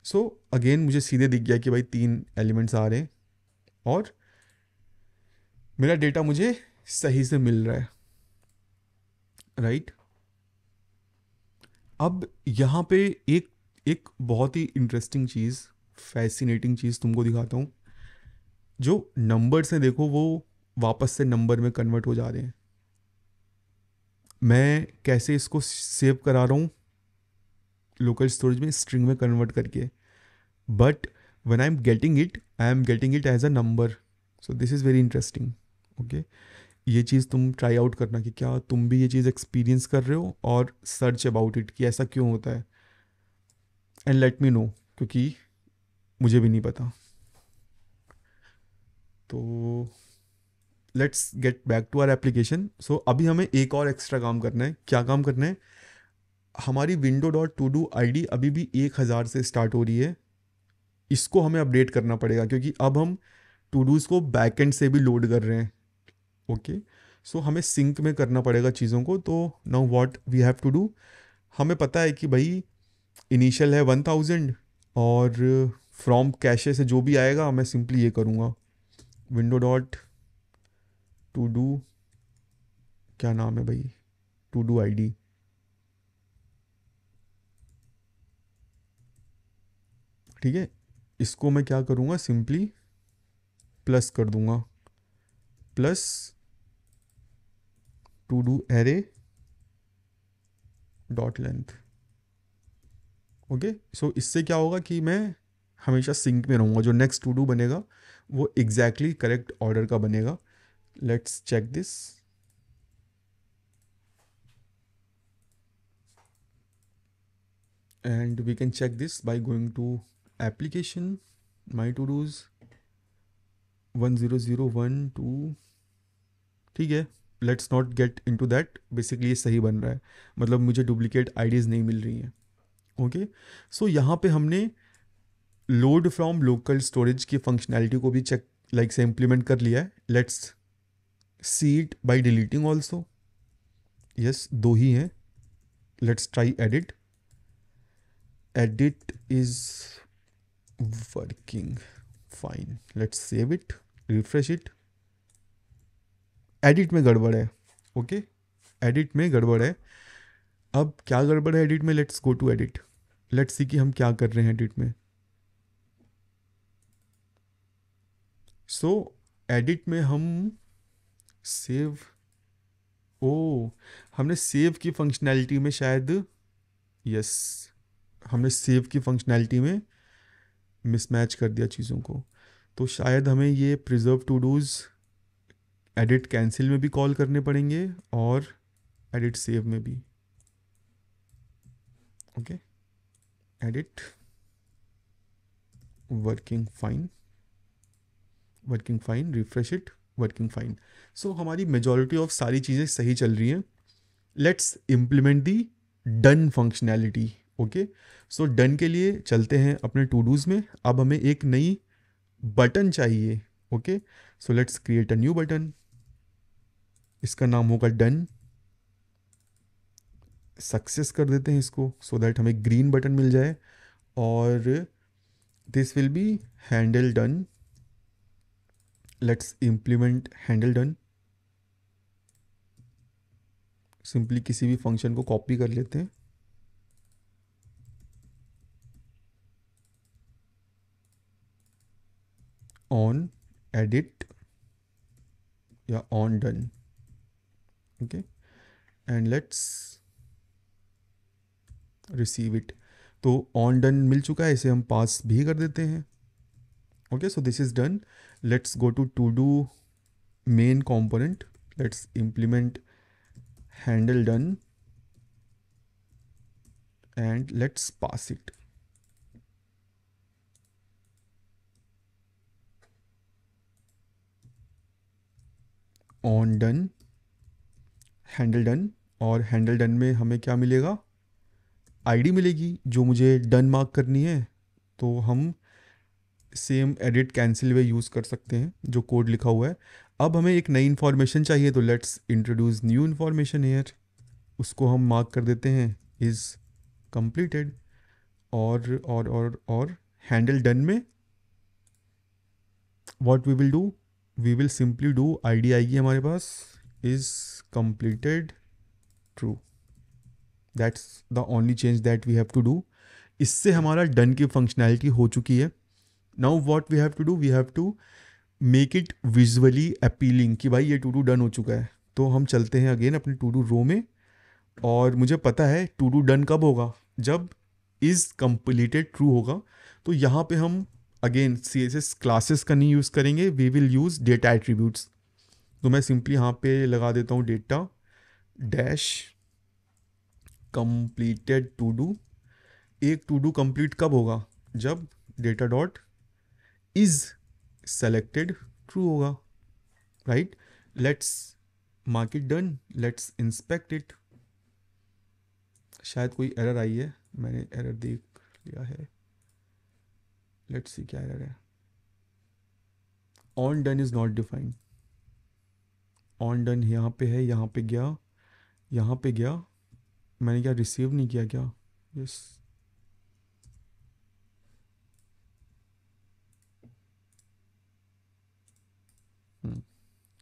S1: so so, again मुझे सीधे दिख गया कि भाई तीन elements आ रहे हैं और मेरा डेटा मुझे सही से मिल रहा है राइट अब यहाँ पे एक एक बहुत ही इंटरेस्टिंग चीज़ फैसिनेटिंग चीज़ तुमको दिखाता हूँ जो नंबर्स हैं देखो वो वापस से नंबर में कन्वर्ट हो जा रहे हैं मैं कैसे इसको सेव करा रहा हूँ लोकल स्टोरेज में स्ट्रिंग में कन्वर्ट करके but I am getting it I am getting it as a number so this is very interesting okay ये चीज़ तुम ट्राई आउट करना कि क्या तुम भी ये चीज़ एक्सपीरियंस कर रहे हो और सर्च अबाउट इट कि ऐसा क्यों होता है एंड लेट मी नो क्योंकि मुझे भी नहीं पता तो let's get back to our application so अभी हमें एक और एक्स्ट्रा काम करना है क्या काम करना है हमारी window dot to do I अभी भी एक हज़ार से स्टार्ट हो रही है इसको हमें अपडेट करना पड़ेगा क्योंकि अब हम टू डूज़ को बैकेंड से भी लोड कर रहे हैं ओके सो हमें सिंक में करना पड़ेगा चीज़ों को तो now what we have to do हमें पता है कि भाई इनिशियल है वन थाउजेंड और फ्रॉम कैशे से जो भी आएगा मैं सिंपली ये करूँगा विंडो डॉट टू डू क्या नाम है भाई टू डू आई डी ठीक है इसको मैं क्या करूँगा सिंपली प्लस कर दूंगा plus to do array dot length okay so इससे क्या होगा कि मैं हमेशा सिंक में रहूँगा जो नेक्स्ट टू डू बनेगा वो एग्जैक्टली करेक्ट ऑर्डर का बनेगा let's check this and we can check this by going to application my to dos one zero zero one two ठीक है let's not get into that basically ये सही बन रहा है मतलब मुझे डुप्लीकेट आईडीज़ नहीं मिल रही हैं ओके सो यहाँ पे हमने लोड फ्रॉम लोकल स्टोरेज की फंक्शनैलिटी को भी चेक लाइक से इम्प्लीमेंट कर लिया है let's see it by deleting also yes दो ही हैं let's try edit edit is working fine let's save it refresh it edit में गड़बड़ है ओके एडिट में गड़बड़ है अब क्या गड़बड़ है एडिट में let's go to edit let's see कि हम क्या कर रहे हैं एडिट में सो so, एडिट में हम सेव ओ oh, हमने सेव की फंक्शनैलिटी में शायद यस हमने सेव की फंक्शनैलिटी में मिसमैच कर दिया चीज़ों को तो शायद हमें ये preserve to dos edit cancel में भी कॉल करने पड़ेंगे और एडिट सेव में भी okay edit working fine working fine refresh it working fine so हमारी मेजोरिटी ऑफ सारी चीज़ें सही चल रही हैं let's implement the done functionality okay so done के लिए चलते हैं अपने टू डूज में अब हमें एक नई बटन चाहिए okay so let's create a new button इसका नाम होगा डन सक्सेस कर देते हैं इसको सो so दैट हमें ग्रीन बटन मिल जाए और this will be handle done let's implement handle done simply किसी भी फंक्शन को कॉपी कर लेते हैं ऑन एडिट या on done okay and let's receive it तो ऑन डन मिल चुका है इसे हम पास भी कर देते हैं okay so this is done let's go to to do main component let's implement handle done and let's pass it on done handle done और हैंडल डन में हमें क्या मिलेगा आईडी मिलेगी जो मुझे डन मार्क करनी है तो हम same edit cancel way use कर सकते हैं जो कोड लिखा हुआ है अब हमें एक नई इन्फॉर्मेशन चाहिए तो let's introduce new information here उसको हम मार्क कर देते हैं इज़ कंप्लीटेड और और और और हैंडल डन में what we will do we will simply do ID आएगी हमारे पास is completed true that's the only change that we have to do इससे हमारा डन की फंक्शनैलिटी हो चुकी है now what we have to do we have to make it visually appealing कि भाई ये टू डू डन हो चुका है तो हम चलते हैं अगेन अपने टू डू रो में और मुझे पता है टू डू डन कब होगा जब इज़ कम्प्लीटेड ट्रू होगा तो यहाँ पे हम again C S S classes का नहीं यूज़ करेंगे we will use data attributes तो मैं सिंपली यहाँ पे लगा देता हूँ data dash completed to do एक टू डू कंप्लीट कब होगा जब data dot is selected true होगा right let's mark it done let's inspect it शायद कोई एरर आई है मैंने एरर देख लिया है लेट्स सी क्या एरर है on done is not defined on done यहाँ पे है यहाँ पे गया यहाँ पे गया मैंने क्या रिसीव नहीं किया क्या यस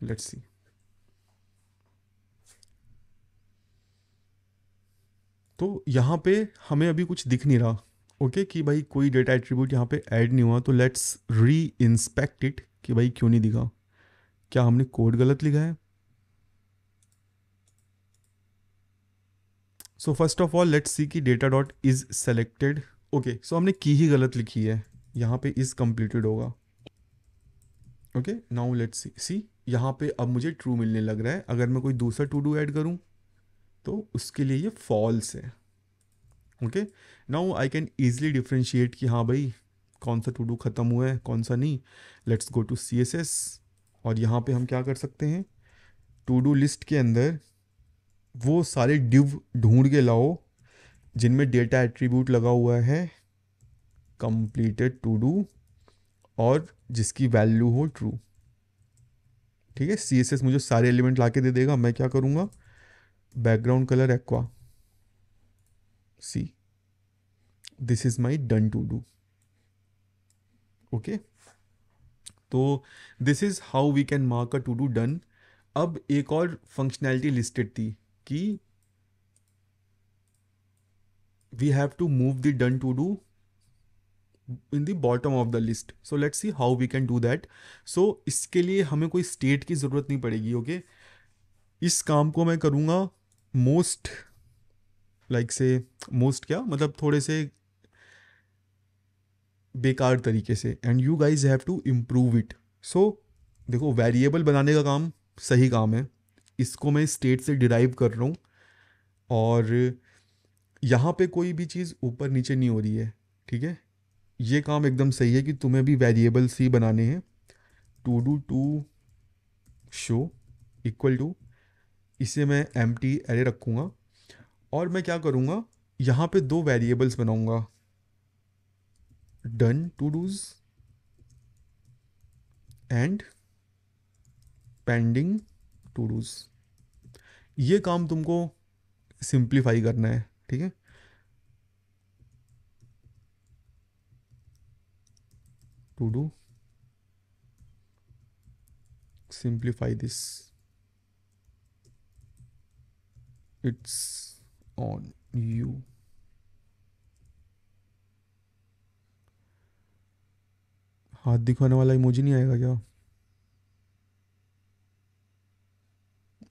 S1: लेट्स सी तो यहाँ पे हमें अभी कुछ दिख नहीं रहा ओके okay, कि भाई कोई डेटा एट्रीब्यूट यहाँ पे ऐड नहीं हुआ तो लेट्स री इंस्पेक्ट इट कि भाई क्यों नहीं दिखा क्या हमने कोड गलत लिखा है so first of all let's see कि data dot is selected okay so हमने की ही गलत लिखी है यहाँ पे इज कम्प्लीटेड होगा okay now let's see see यहाँ पे अब मुझे ट्रू मिलने लग रहा है अगर मैं कोई दूसरा टू डू ऐड करूँ तो उसके लिए ये फॉल्स है okay now I can easily differentiate कि हाँ भाई कौन सा टू डू ख़त्म हुआ है कौन सा नहीं let's go to C S S और यहाँ पे हम क्या कर सकते हैं टू डू लिस्ट के अंदर वो सारे डिव ढूंढ के लाओ जिनमें डेटा एट्रीब्यूट लगा हुआ है कंप्लीटेड टू डू और जिसकी वैल्यू हो ट्रू ठीक है सी एस एस मुझे सारे एलिमेंट ला दे देगा मैं क्या करूँगा background colour aqua see this is my done to do okay तो this is how we can mark a to do done अब एक और फंक्शनैलिटी लिस्टेड थी कि we have to move the done to do in the bottom of the list so let see how we can do that so इसके लिए हमें कोई state की ज़रूरत नहीं पड़ेगी ओके okay? इस काम को मैं करूँगा मोस्ट लाइक से मोस्ट क्या मतलब थोड़े से बेकार तरीके से and you guys have to improve it so देखो वेरिएबल बनाने का काम सही काम है इसको मैं स्टेट से डिराइव कर रहा हूँ और यहाँ पे कोई भी चीज़ ऊपर नीचे नहीं हो रही है ठीक है ये काम एकदम सही है कि तुम्हें भी वेरिएबल सी बनाने हैं to do to show equal to इसे मैं एम टी एरे रखूँगा और मैं क्या करूँगा यहाँ पे दो वेरिएबल्स बनाऊँगा done to dos and pending to dos ये काम तुमको सिंप्लीफाई करना है ठीक है to do simplify this it's on you हाथ दिखाने वाला इमोजी नहीं आएगा क्या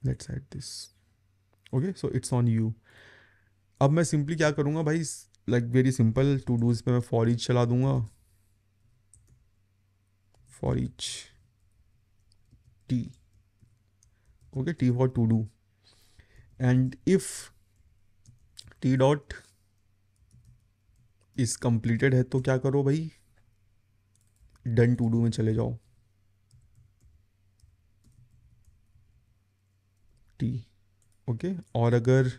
S1: let's add this okay so it's on you अब मैं सिंपली क्या करूँगा भाई like very simple to dos पे मैं फॉर ईच चला दूंगा for each T okay T for to do and if T dot is completed है तो क्या करो भाई डन टू डू में चले जाओ टी ओके और अगर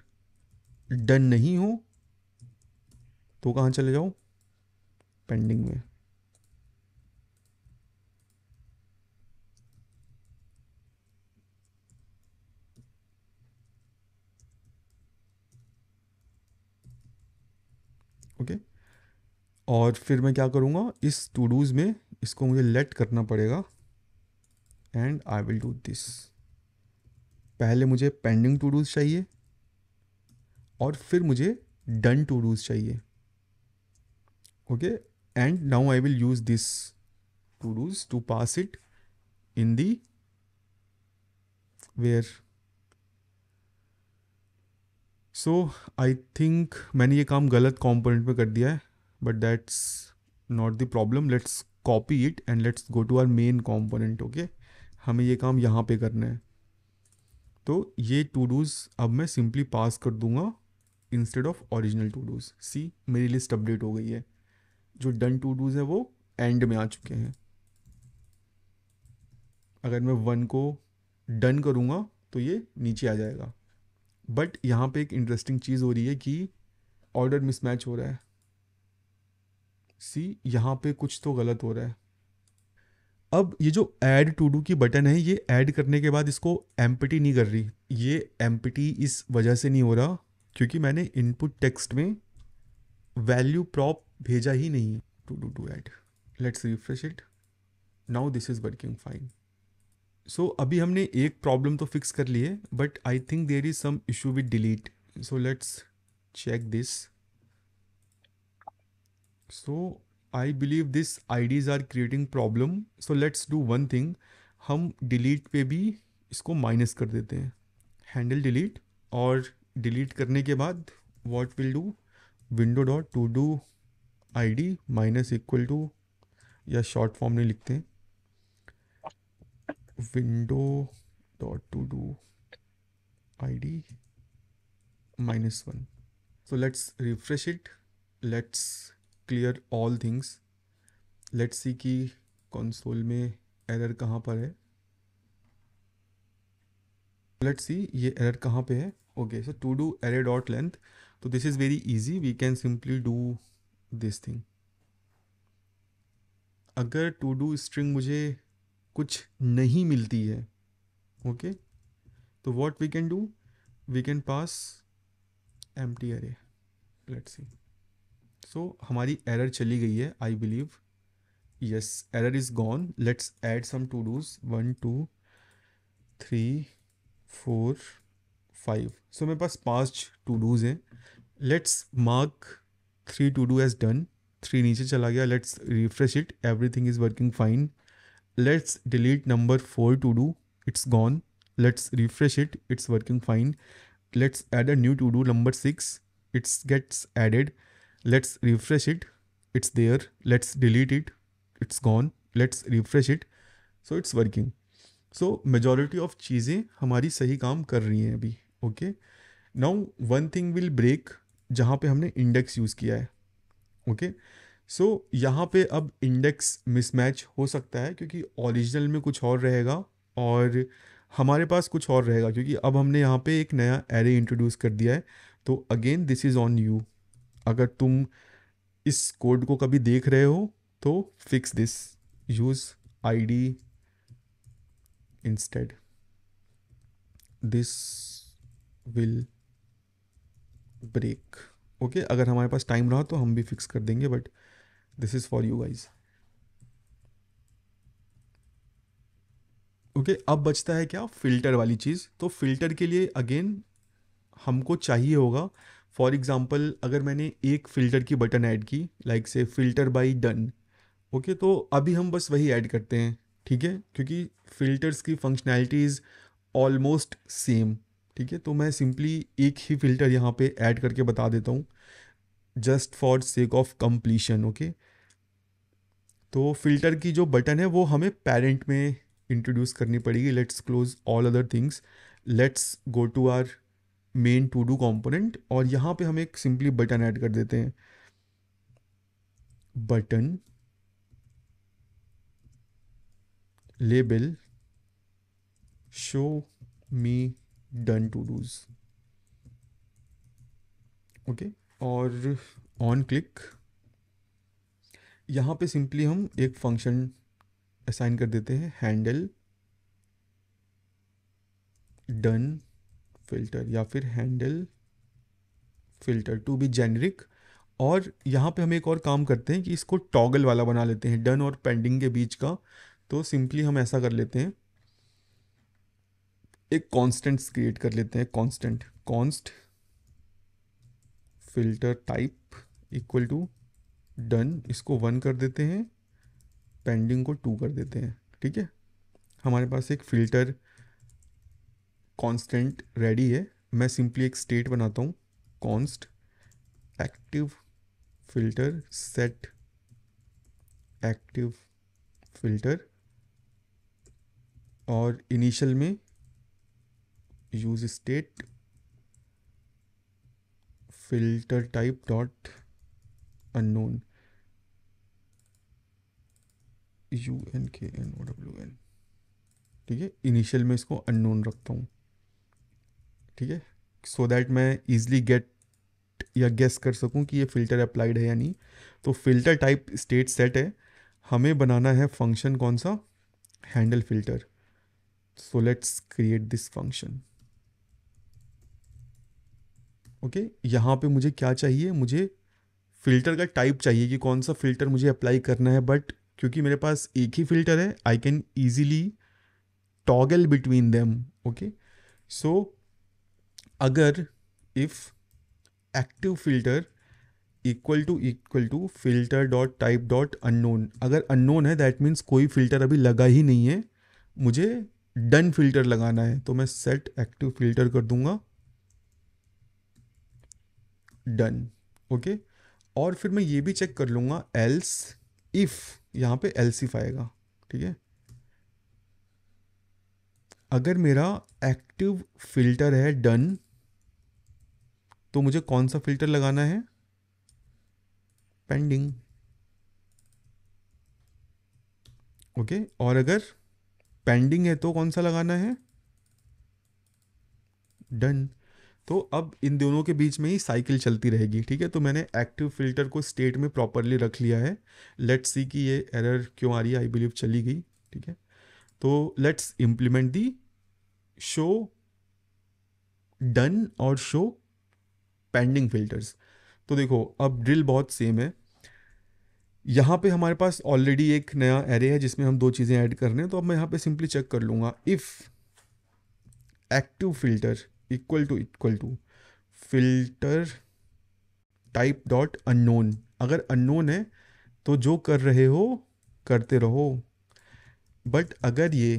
S1: डन नहीं हो तो कहाँ चले जाओ पेंडिंग में ओके okay. और फिर मैं क्या करूँगा इस टू डूज़ में इसको मुझे लेट करना पड़ेगा and I will do this पहले मुझे पेंडिंग टू डूज चाहिए और फिर मुझे डन टू डूज चाहिए okay and now I will use this to dos to pass it in the where so I think मैंने ये काम गलत कॉम्पोनेंट में कर दिया है but that's not the problem let's copy it and let's go to our main component okay हमें ये काम यहाँ पे करना है तो ये टू डूज अब मैं सिंपली पास कर दूंगा instead of original to dos see मेरी लिस्ट अपडेट हो गई है जो डन टू डूज है वो एंड में आ चुके हैं अगर मैं वन को डन करूँगा तो ये नीचे आ जाएगा बट यहाँ पे एक इंटरेस्टिंग चीज़ हो रही है कि ऑर्डर मिसमैच हो रहा है सी यहाँ पे कुछ तो गलत हो रहा है अब ये जो ऐड टू डू की बटन है ये ऐड करने के बाद इसको एम्पटी नहीं कर रही ये एम्पटी इस वजह से नहीं हो रहा क्योंकि मैंने इनपुट टेक्स्ट में वैल्यू प्रॉप भेजा ही नहीं to do to add let's refresh it now this is working fine so अभी हमने एक प्रॉब्लम तो फिक्स कर ली है but I think there is some issue with delete so let's check this so I believe this IDs are creating problem so let's do one thing हम delete पे भी इसको माइनस कर देते हैं हैंडल डिलीट और डिलीट करने के बाद what will do window dot to do I D minus equal to या शॉर्ट फॉर्म में लिखते हैं window dot to do I D minus one so let's refresh it let's clear all things let see कि console में error कहाँ पर है let see ये एरर कहाँ पे है okay so to do array dot length तो this is very easy we can simply do this thing अगर टू डू स्ट्रिंग मुझे कुछ नहीं मिलती है ओके तो what we can do we can pass empty array at see so so, हमारी error चली गई है I believe yes error is gone let's add some to dos one two three four five so मेरे पास पांच to dos हैं let's mark three to do as done three नीचे चला गया let's refresh it everything is working fine let's delete number four to do it's gone let's refresh it it's working fine let's add a new to do number six it's gets added let's refresh it it's there let's delete it it's gone let's refresh it so it's working so majority of चीज़ें हमारी सही काम कर रही हैं अभी okay now one thing will break जहाँ pe हमने इंडेक्स यूज़ किया है ओके okay? सो so, यहाँ पे अब इंडेक्स मिसमैच हो सकता है क्योंकि ओरिजिनल में कुछ और रहेगा और हमारे पास कुछ और रहेगा क्योंकि अब हमने यहाँ पे एक नया एरे इंट्रोड्यूस कर दिया है तो again this is on you अगर तुम इस कोड को कभी देख रहे हो तो fix this use I D instead this will break okay अगर हमारे पास टाइम रहा तो हम भी फिक्स कर देंगे but this is for you guys okay अब बचता है क्या फिल्टर वाली चीज़ तो फिल्टर के लिए अगेन हमको चाहिए होगा फॉर एग्ज़ाम्पल अगर मैंने एक फ़िल्टर की बटन ऐड की लाइक से फ़िल्टर बाई डन ओके तो अभी हम बस वही ऐड करते हैं ठीक है क्योंकि फ़िल्टर्स की फंक्शनैलिटीज़ ऑलमोस्ट सेम ठीक है तो मैं सिंपली एक ही फ़िल्टर यहाँ पे ऐड करके बता देता हूँ just for sake of completion okay तो फ़िल्टर की जो बटन है वो हमें पेरेंट में इंट्रोड्यूस करनी पड़ेगी let's close all other things let's go to our main to do component और यहां पे हम एक सिंपली बटन ऐड कर देते हैं button label show me done to dos okay और ऑन क्लिक यहां पे सिंपली हम एक फंक्शन असाइन कर देते हैं हैंडल डन फिल्टर या फिर handle filter to be generic और यहाँ पे हम एक और काम करते हैं कि इसको टॉगल वाला बना लेते हैं डन और पेंडिंग के बीच का तो सिंपली हम ऐसा कर लेते हैं एक कांस्टेंट क्रिएट कर लेते हैं constant const filter type equal to done इसको वन कर देते हैं पेंडिंग को टू कर देते हैं ठीक है हमारे पास एक फ़िल्टर कॉन्स्टेंट रेडी है मैं सिंपली एक स्टेट बनाता हूँ const active filter set active filter और इनिशियल में use state filter type dot unknown U N K N O W N ठीक है इनिशियल में इसको अननोन रखता हूँ ठीक है सो दैट मैं ईजिली गेट या गेस कर सकूं कि ये फ़िल्टर अप्लाइड है या नहीं तो फ़िल्टर टाइप स्टेट सेट है हमें बनाना है फंक्शन कौन सा handle filter so let's create this function okay यहाँ पे मुझे क्या चाहिए मुझे फ़िल्टर का टाइप चाहिए कि कौन सा फ़िल्टर मुझे अप्लाई करना है बट क्योंकि मेरे पास एक ही फ़िल्टर है I can easily toggle between them okay so अगर if active filter equal to equal to filter dot type dot unknown अगर अननोन है दैट मीन्स कोई फिल्टर अभी लगा ही नहीं है मुझे डन फिल्टर लगाना है तो मैं सेट एक्टिव फिल्टर कर दूंगा डन ओके okay? और फिर मैं ये भी चेक कर लूंगा एल्स इफ़ यहाँ पे एल्स इफ आएगा ठीक है अगर मेरा एक्टिव फिल्टर है डन तो मुझे कौन सा फिल्टर लगाना है पेंडिंग ओके okay, और अगर पेंडिंग है तो कौन सा लगाना है डन तो अब इन दोनों के बीच में ही साइकिल चलती रहेगी ठीक है तो मैंने एक्टिव फिल्टर को स्टेट में प्रॉपरली रख लिया है लेट्स सी कि ये एरर क्यों आ रही है आई बिलीव चली गई ठीक है तो let's implement the show done और शो पेंडिंग फिल्टर्स तो देखो अब ड्रिल बहुत सेम है यहाँ पे हमारे पास ऑलरेडी एक नया एरे है जिसमें हम दो चीज़ें ऐड कर रहे हैं तो अब मैं यहाँ पे सिंपली चेक कर लूँगा if active filter equal to equal to filter type dot unknown अगर अननोन है तो जो कर रहे हो करते रहो बट अगर ये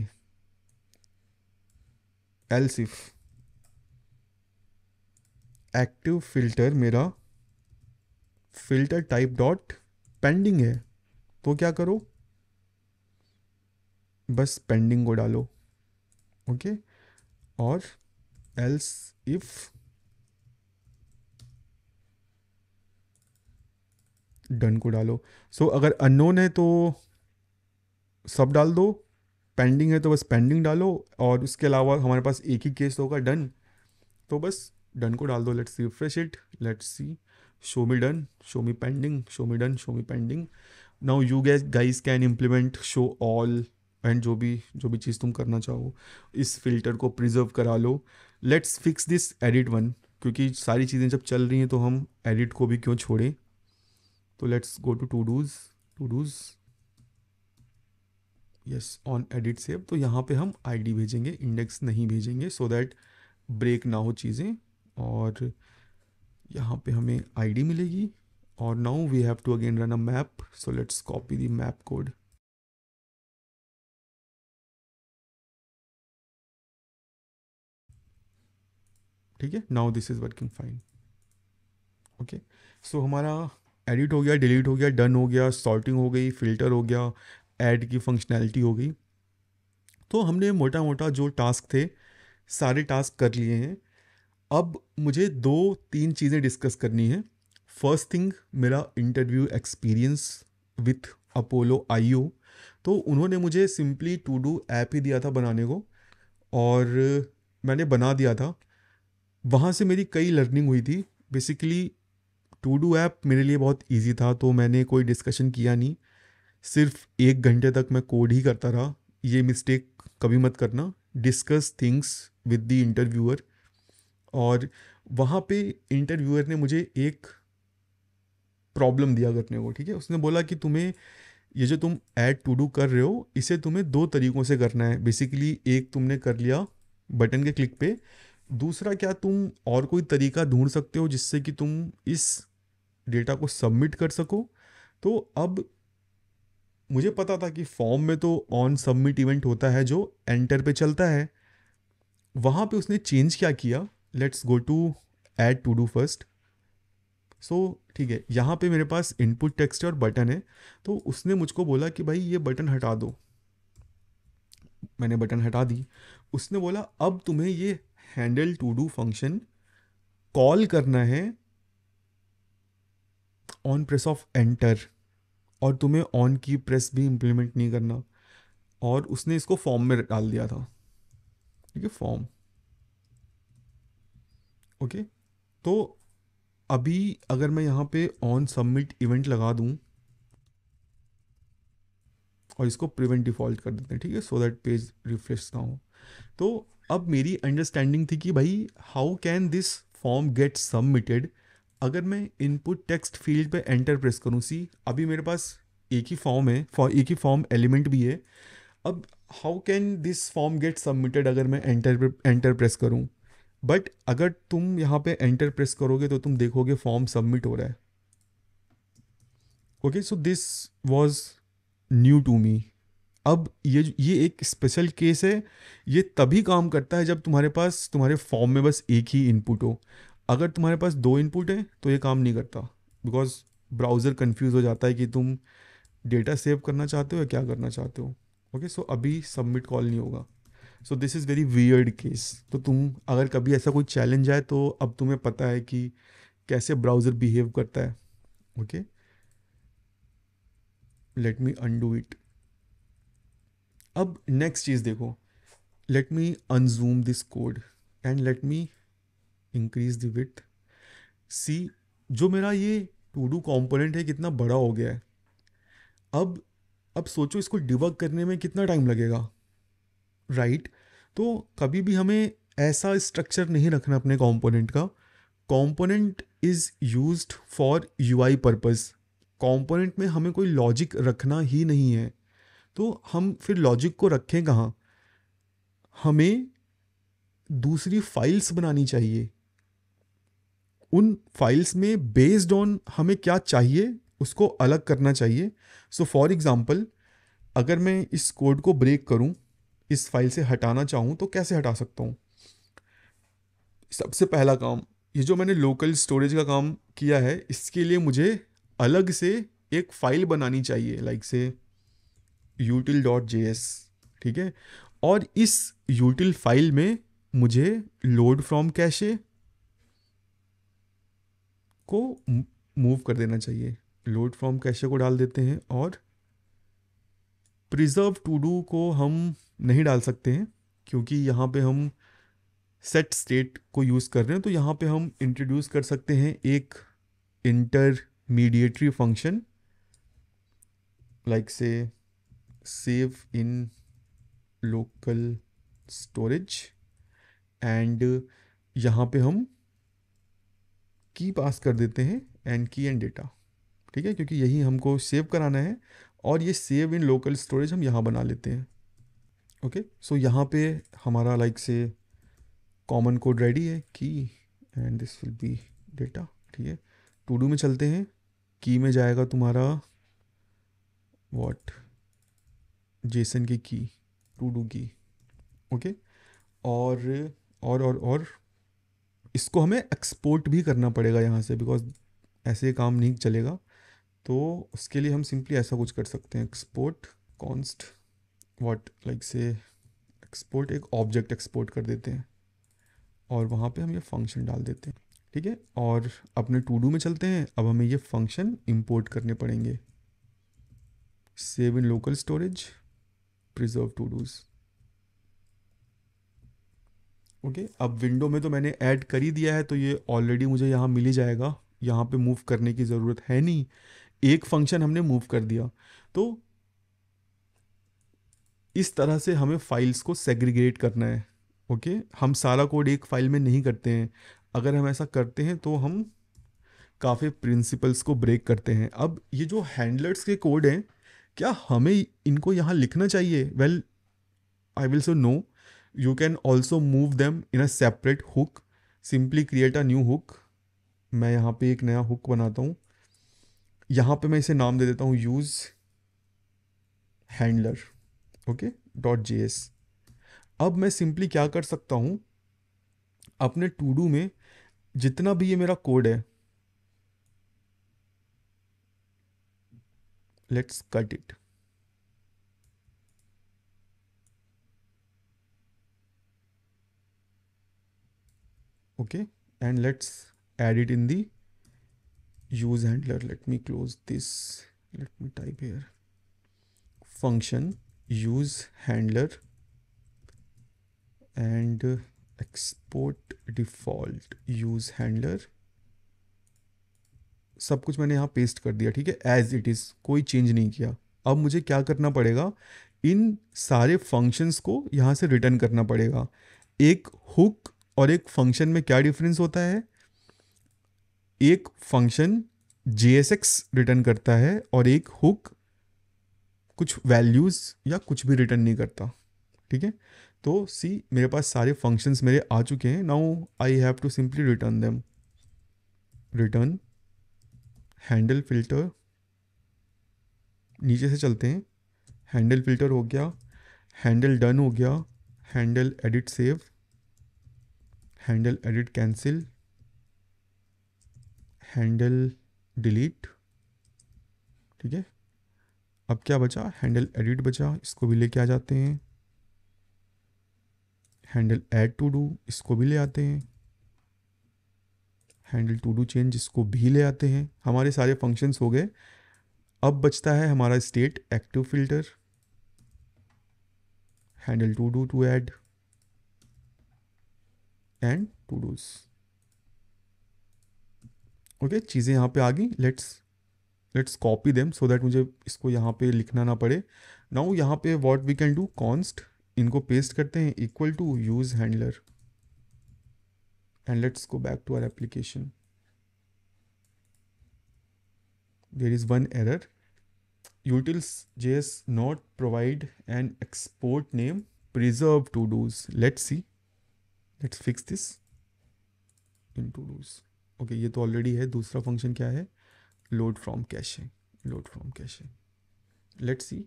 S1: एल्स इफ़ एक्टिव फिल्टर मेरा फिल्टर टाइप डॉट पेंडिंग है तो क्या करो बस पेंडिंग को डालो ओके और एल्स इफ डन को डालो सो so, अगर अननोन है तो सब डाल दो पेंडिंग है तो बस पेंडिंग डालो और उसके अलावा हमारे पास एक ही केस होगा डन तो बस डन को डाल दो let's see refresh it let's see show me done show me pending show me done show me pending now you guess guys can implement show all and जो भी जो भी चीज़ तुम करना चाहो इस फिल्टर को प्रिजर्व करा लो let's fix this edit one क्योंकि सारी चीज़ें जब चल रही हैं तो हम एडिट को भी क्यों छोड़ें तो let's go to to dos to dos yes on edit save तो यहाँ पे हम आईडी भेजेंगे इंडेक्स नहीं भेजेंगे सो दैट ब्रेक ना हो चीज़ें और यहाँ पे हमें आईडी मिलेगी और now we have to again run a map so let's copy the map code ठीक है now this is working fine okay so हमारा एडिट हो गया डिलीट हो गया डन हो गया सॉर्टिंग हो गई फिल्टर हो गया ऐड की फंक्शनैलिटी हो गई तो हमने मोटा मोटा जो टास्क थे सारे टास्क कर लिए हैं अब मुझे दो तीन चीज़ें डिस्कस करनी है फर्स्ट थिंग मेरा इंटरव्यू एक्सपीरियंस विथ अपोलो आई तो उन्होंने मुझे सिंपली टू डू ऐप ही दिया था बनाने को और मैंने बना दिया था वहाँ से मेरी कई लर्निंग हुई थी बेसिकली टू डू ऐप मेरे लिए बहुत ईजी था तो मैंने कोई डिस्कशन किया नहीं सिर्फ एक घंटे तक मैं कोड ही करता रहा ये मिस्टेक कभी मत करना discuss things with the interviewer और वहाँ पे इंटरव्यूअर ने मुझे एक प्रॉब्लम दिया करने को ठीक है उसने बोला कि तुम्हें ये जो तुम ऐड टू डू कर रहे हो इसे तुम्हें दो तरीक़ों से करना है बेसिकली एक तुमने कर लिया बटन के क्लिक पे दूसरा क्या तुम और कोई तरीका ढूंढ सकते हो जिससे कि तुम इस डेटा को सबमिट कर सको तो अब मुझे पता था कि फॉर्म में तो ऑन सबमिट इवेंट होता है जो एंटर पे चलता है वहाँ पे उसने चेंज क्या किया let's go to add to do first so ठीक है यहाँ पे मेरे पास इनपुट टेक्स्ट और बटन है तो उसने मुझको बोला कि भाई ये बटन हटा दो मैंने बटन हटा दी उसने बोला अब तुम्हें ये handle to do function call करना है ऑन प्रेस ऑफ एंटर और तुम्हें ऑन की प्रेस भी इम्प्लीमेंट नहीं करना और उसने इसको फॉर्म में डाल दिया था ठीक है फॉर्म ओके तो अभी अगर मैं यहाँ पे ऑन सबमिट इवेंट लगा दूँ और इसको प्रिवेंट डिफॉल्ट कर देते हैं ठीक है सो दैट पेज रिफ्रेश ना हो तो अब मेरी अंडरस्टैंडिंग थी कि भाई how can this form get submitted अगर मैं इनपुट टेक्स्ट फील्ड पे एंटर प्रेस करूँ सी अभी मेरे पास एक ही फॉर्म है फॉर एक ही फॉर्म एलिमेंट भी है अब how can this form get submitted अगर मैं एंटर एंटर प्रेस करूँ बट अगर तुम यहाँ पे एंटर प्रेस करोगे तो तुम देखोगे फॉर्म सबमिट हो रहा है okay so this was new to me अब ये ये एक स्पेशल केस है ये तभी काम करता है जब तुम्हारे पास तुम्हारे फॉर्म में बस एक ही इनपुट हो अगर तुम्हारे पास दो इनपुट है तो ये काम नहीं करता बिकॉज ब्राउज़र कंफ्यूज हो जाता है कि तुम डेटा सेव करना चाहते हो या क्या करना चाहते हो ओके okay, सो so अभी सबमिट कॉल नहीं होगा so this is very weird case तो तुम अगर कभी ऐसा कोई चैलेंज आए तो अब तुम्हें पता है कि कैसे ब्राउज़र बिहेव करता है okay let me undo it अब नेक्स्ट चीज़ देखो let me unzoom this code and let me increase the width see जो मेरा ये टू डू कॉम्पोनेंट है कितना बड़ा हो गया है अब अब सोचो इसको डिवक करने में कितना टाइम लगेगा राइट right? तो कभी भी हमें ऐसा स्ट्रक्चर नहीं रखना अपने कॉम्पोनेंट का component is use for U I purpose component में हमें कोई लॉजिक रखना ही नहीं है तो हम फिर लॉजिक को रखें कहाँ हमें दूसरी फाइल्स बनानी चाहिए उन फाइल्स में बेस्ड ऑन हमें क्या चाहिए उसको अलग करना चाहिए सो फॉर एग्ज़ाम्पल अगर मैं इस कोड को ब्रेक करूं इस फाइल से हटाना चाहूँ तो कैसे हटा सकता हूँ सबसे पहला काम ये जो मैंने लोकल स्टोरेज का काम किया है इसके लिए मुझे अलग से एक फ़ाइल बनानी चाहिए लाइक से यूटिल डॉट जे एस ठीक है और इस यूटिल फाइल में मुझे लोड फ्रॉम कैशे को मूव कर देना चाहिए लोड फ्रॉम कैशे को डाल देते हैं और प्रिजर्व टू डू को हम नहीं डाल सकते हैं क्योंकि यहाँ पे हम सेट स्टेट को यूज़ कर रहे हैं तो यहाँ पे हम इंट्रोड्यूस कर सकते हैं एक intermediatory function like say save in local storage and यहाँ पे हम की पास कर देते हैं एंड की एंड डेटा ठीक है क्योंकि यही हमको सेव कराना है और ये सेव इन लोकल स्टोरेज हम यहाँ बना लेते हैं ओके सो यहाँ पे हमारा लाइक से कॉमन कोड रेडी है की and this will be data ठीक है टू डू में चलते हैं की में जाएगा तुम्हारा वॉट जेसन की की टू डू की ओके और और और और इसको हमें एक्सपोर्ट भी करना पड़ेगा यहाँ से बिकॉज ऐसे काम नहीं चलेगा तो उसके लिए हम सिंपली ऐसा कुछ कर सकते हैं export const what like say export एक ऑब्जेक्ट एक्सपोर्ट कर देते हैं और वहाँ पे हम ये फंक्शन डाल देते हैं ठीक है और अपने टू डू में चलते हैं अब हमें ये फंक्शन इंपोर्ट करने पड़ेंगे save in local storage preserve to dos okay अब विंडो में तो मैंने ऐड कर ही दिया है तो ये ऑलरेडी मुझे यहाँ मिल ही जाएगा यहाँ पे मूव करने की ज़रूरत है नहीं एक फंक्शन हमने मूव कर दिया तो इस तरह से हमें फाइल्स को सेग्रीगेट करना है ओके हम सारा कोड एक फाइल में नहीं करते हैं अगर हम ऐसा करते हैं तो हम काफ़ी प्रिंसिपल्स को ब्रेक करते हैं अब ये जो हैंडलर्स के कोड हैं क्या हमें इनको यहाँ लिखना चाहिए well I will so no you can also move them in a separate hook simply create a new hook मैं यहाँ पे एक नया हुक बनाता हूँ यहाँ पे मैं इसे नाम दे देता हूँ use handler okay dot J S अब मैं सिंपली क्या कर सकता हूँ अपने टू डू में जितना भी ये मेरा कोड है let's cut it okay and let's edit in the use handler let me close this let me type here function use handler and uh, export default use handler सब कुछ मैंने यहाँ पेस्ट कर दिया ठीक है एज इट इज़ कोई change नहीं किया अब मुझे क्या करना पड़ेगा इन सारे फंक्शंस को यहाँ से रिटर्न करना पड़ेगा एक हुक और एक फंक्शन में क्या डिफरेंस होता है एक फंक्शन जे रिटर्न करता है और एक हुक कुछ वैल्यूज़ या कुछ भी रिटर्न नहीं करता ठीक है तो सी मेरे पास सारे फंक्शंस मेरे आ चुके हैं now I have to simply return them return handle filter नीचे से चलते हैं हैंडल फिल्टर हो गया हैंडल डन हो गया handle edit save handle edit cancel handle delete ठीक है अब क्या बचा हैंडल एडिट बचा इसको भी लेके आ जाते हैं हैंडल ऐड टू डू इसको भी ले आते हैं हैंडल टू डू चेंज इसको भी ले आते हैं हमारे सारे फंक्शंस हो गए अब बचता है हमारा state active filter handle to do to add and to dos okay okay, चीज़ें यहाँ पे आ गई let's let's copy them so that मुझे इसको यहाँ पे लिखना ना पड़े नाउ यहाँ पे what we can do const इनको पेस्ट करते हैं equal to use handler and let's go back to our application there one error utils J S not provide an export name preserve to dos let's see let's fix this in to dos okay ये तो already है दूसरा function क्या है load from cache load from cache let see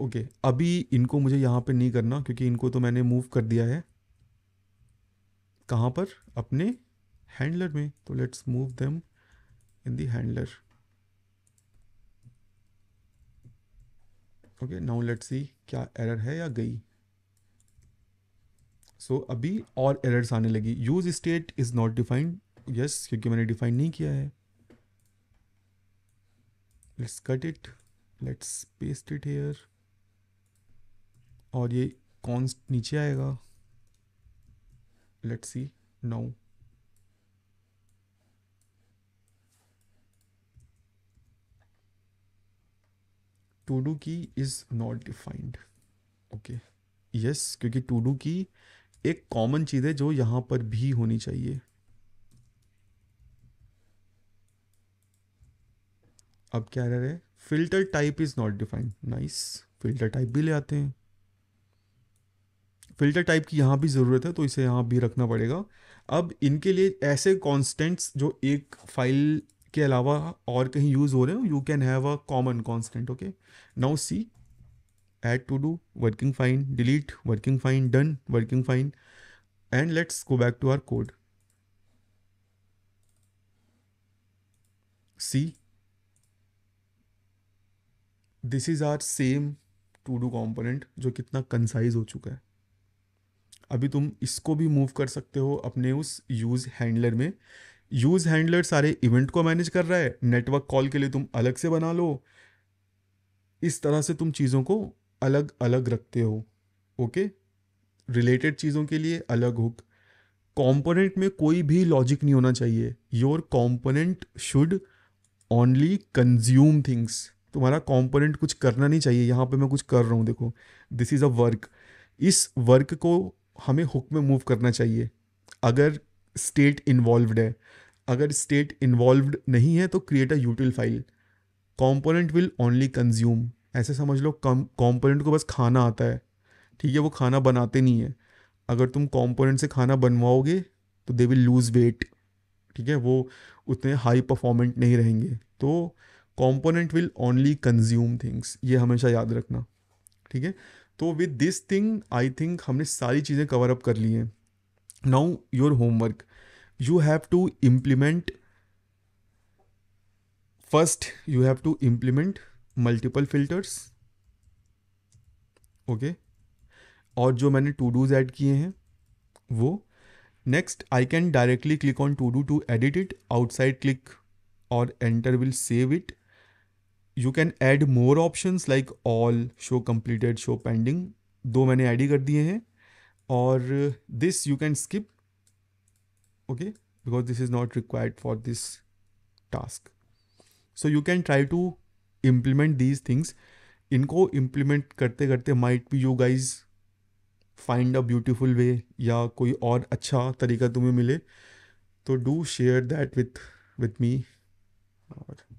S1: okay अभी इनको मुझे यहाँ पे नहीं करना क्योंकि इनको तो मैंने मूव कर दिया है कहाँ पर अपने हैंडलर में तो let's move them in the handler okay now let's see क्या एरर है या गई सो so, अभी और एरर्स आने लगी use state is not defined yes क्योंकि मैंने डिफाइन नहीं किया है let's cut it let's paste it here और ये कौन नीचे आएगा let's see now to do key is not defined okay yes क्योंकि टू डू की एक कॉमन चीज़ है जो यहां पर भी होनी चाहिए अब क्या रह रहे filter type is not defined nice filter type भी ले आते हैं फिल्टर टाइप की यहां भी ज़रूरत है तो इसे यहां भी रखना पड़ेगा अब इनके लिए ऐसे कॉन्स्टेंट्स जो एक फाइल के अलावा और कहीं यूज़ हो रहे हो you can have a common constant okay now see add to do, working fine, delete, working fine, done, working fine. And let's go back to our code. See, this is our same to do component जो कितना concise हो चुका है अभी तुम इसको भी move कर सकते हो अपने उस यूज़ हैंडलर में यूज़ हैंडलर सारे इवेंट को मैनेज कर रहा है नेटवर्क कॉल के लिए तुम अलग से बना लो इस तरह से तुम चीज़ों को अलग अलग रखते हो ओके रिलेटेड चीज़ों के लिए अलग हुक कॉम्पोनेंट में कोई भी लॉजिक नहीं होना चाहिए your component should only consume things तुम्हारा कॉम्पोनेंट कुछ करना नहीं चाहिए यहाँ पे मैं कुछ कर रहा हूँ देखो दिस इज़ अ वर्क इस वर्क को हमें हुक में मूव करना चाहिए अगर स्टेट इन्वॉल्व है अगर स्टेट इन्वॉल्व नहीं है तो create a util file component will only consume ऐसे समझ लो कॉम्पोनेंट को बस खाना आता है ठीक है वो खाना बनाते नहीं है अगर तुम कॉम्पोनेंट से खाना बनवाओगे तो दे विल लूज़ वेट ठीक है वो उतने हाई परफॉर्मेंट नहीं रहेंगे तो component will only consume things ये हमेशा याद रखना ठीक है तो with this thing I think हमने सारी चीज़ें कवर अप कर ली हैं now your homework you have to implement first you have to implement multiple filters okay और जो मैंने टू डूज ऐड किए हैं वो next I can directly click on to do to edit it outside click और enter will save it you can add more options like all show completed show pending दो मैंने add ही कर दिए हैं और this you can skip okay because this is not required for this task so you can try to implement these things इनको implement करते करते might be you guys find a beautiful way या कोई और अच्छा तरीका तुम्हें मिले तो do share that with with me और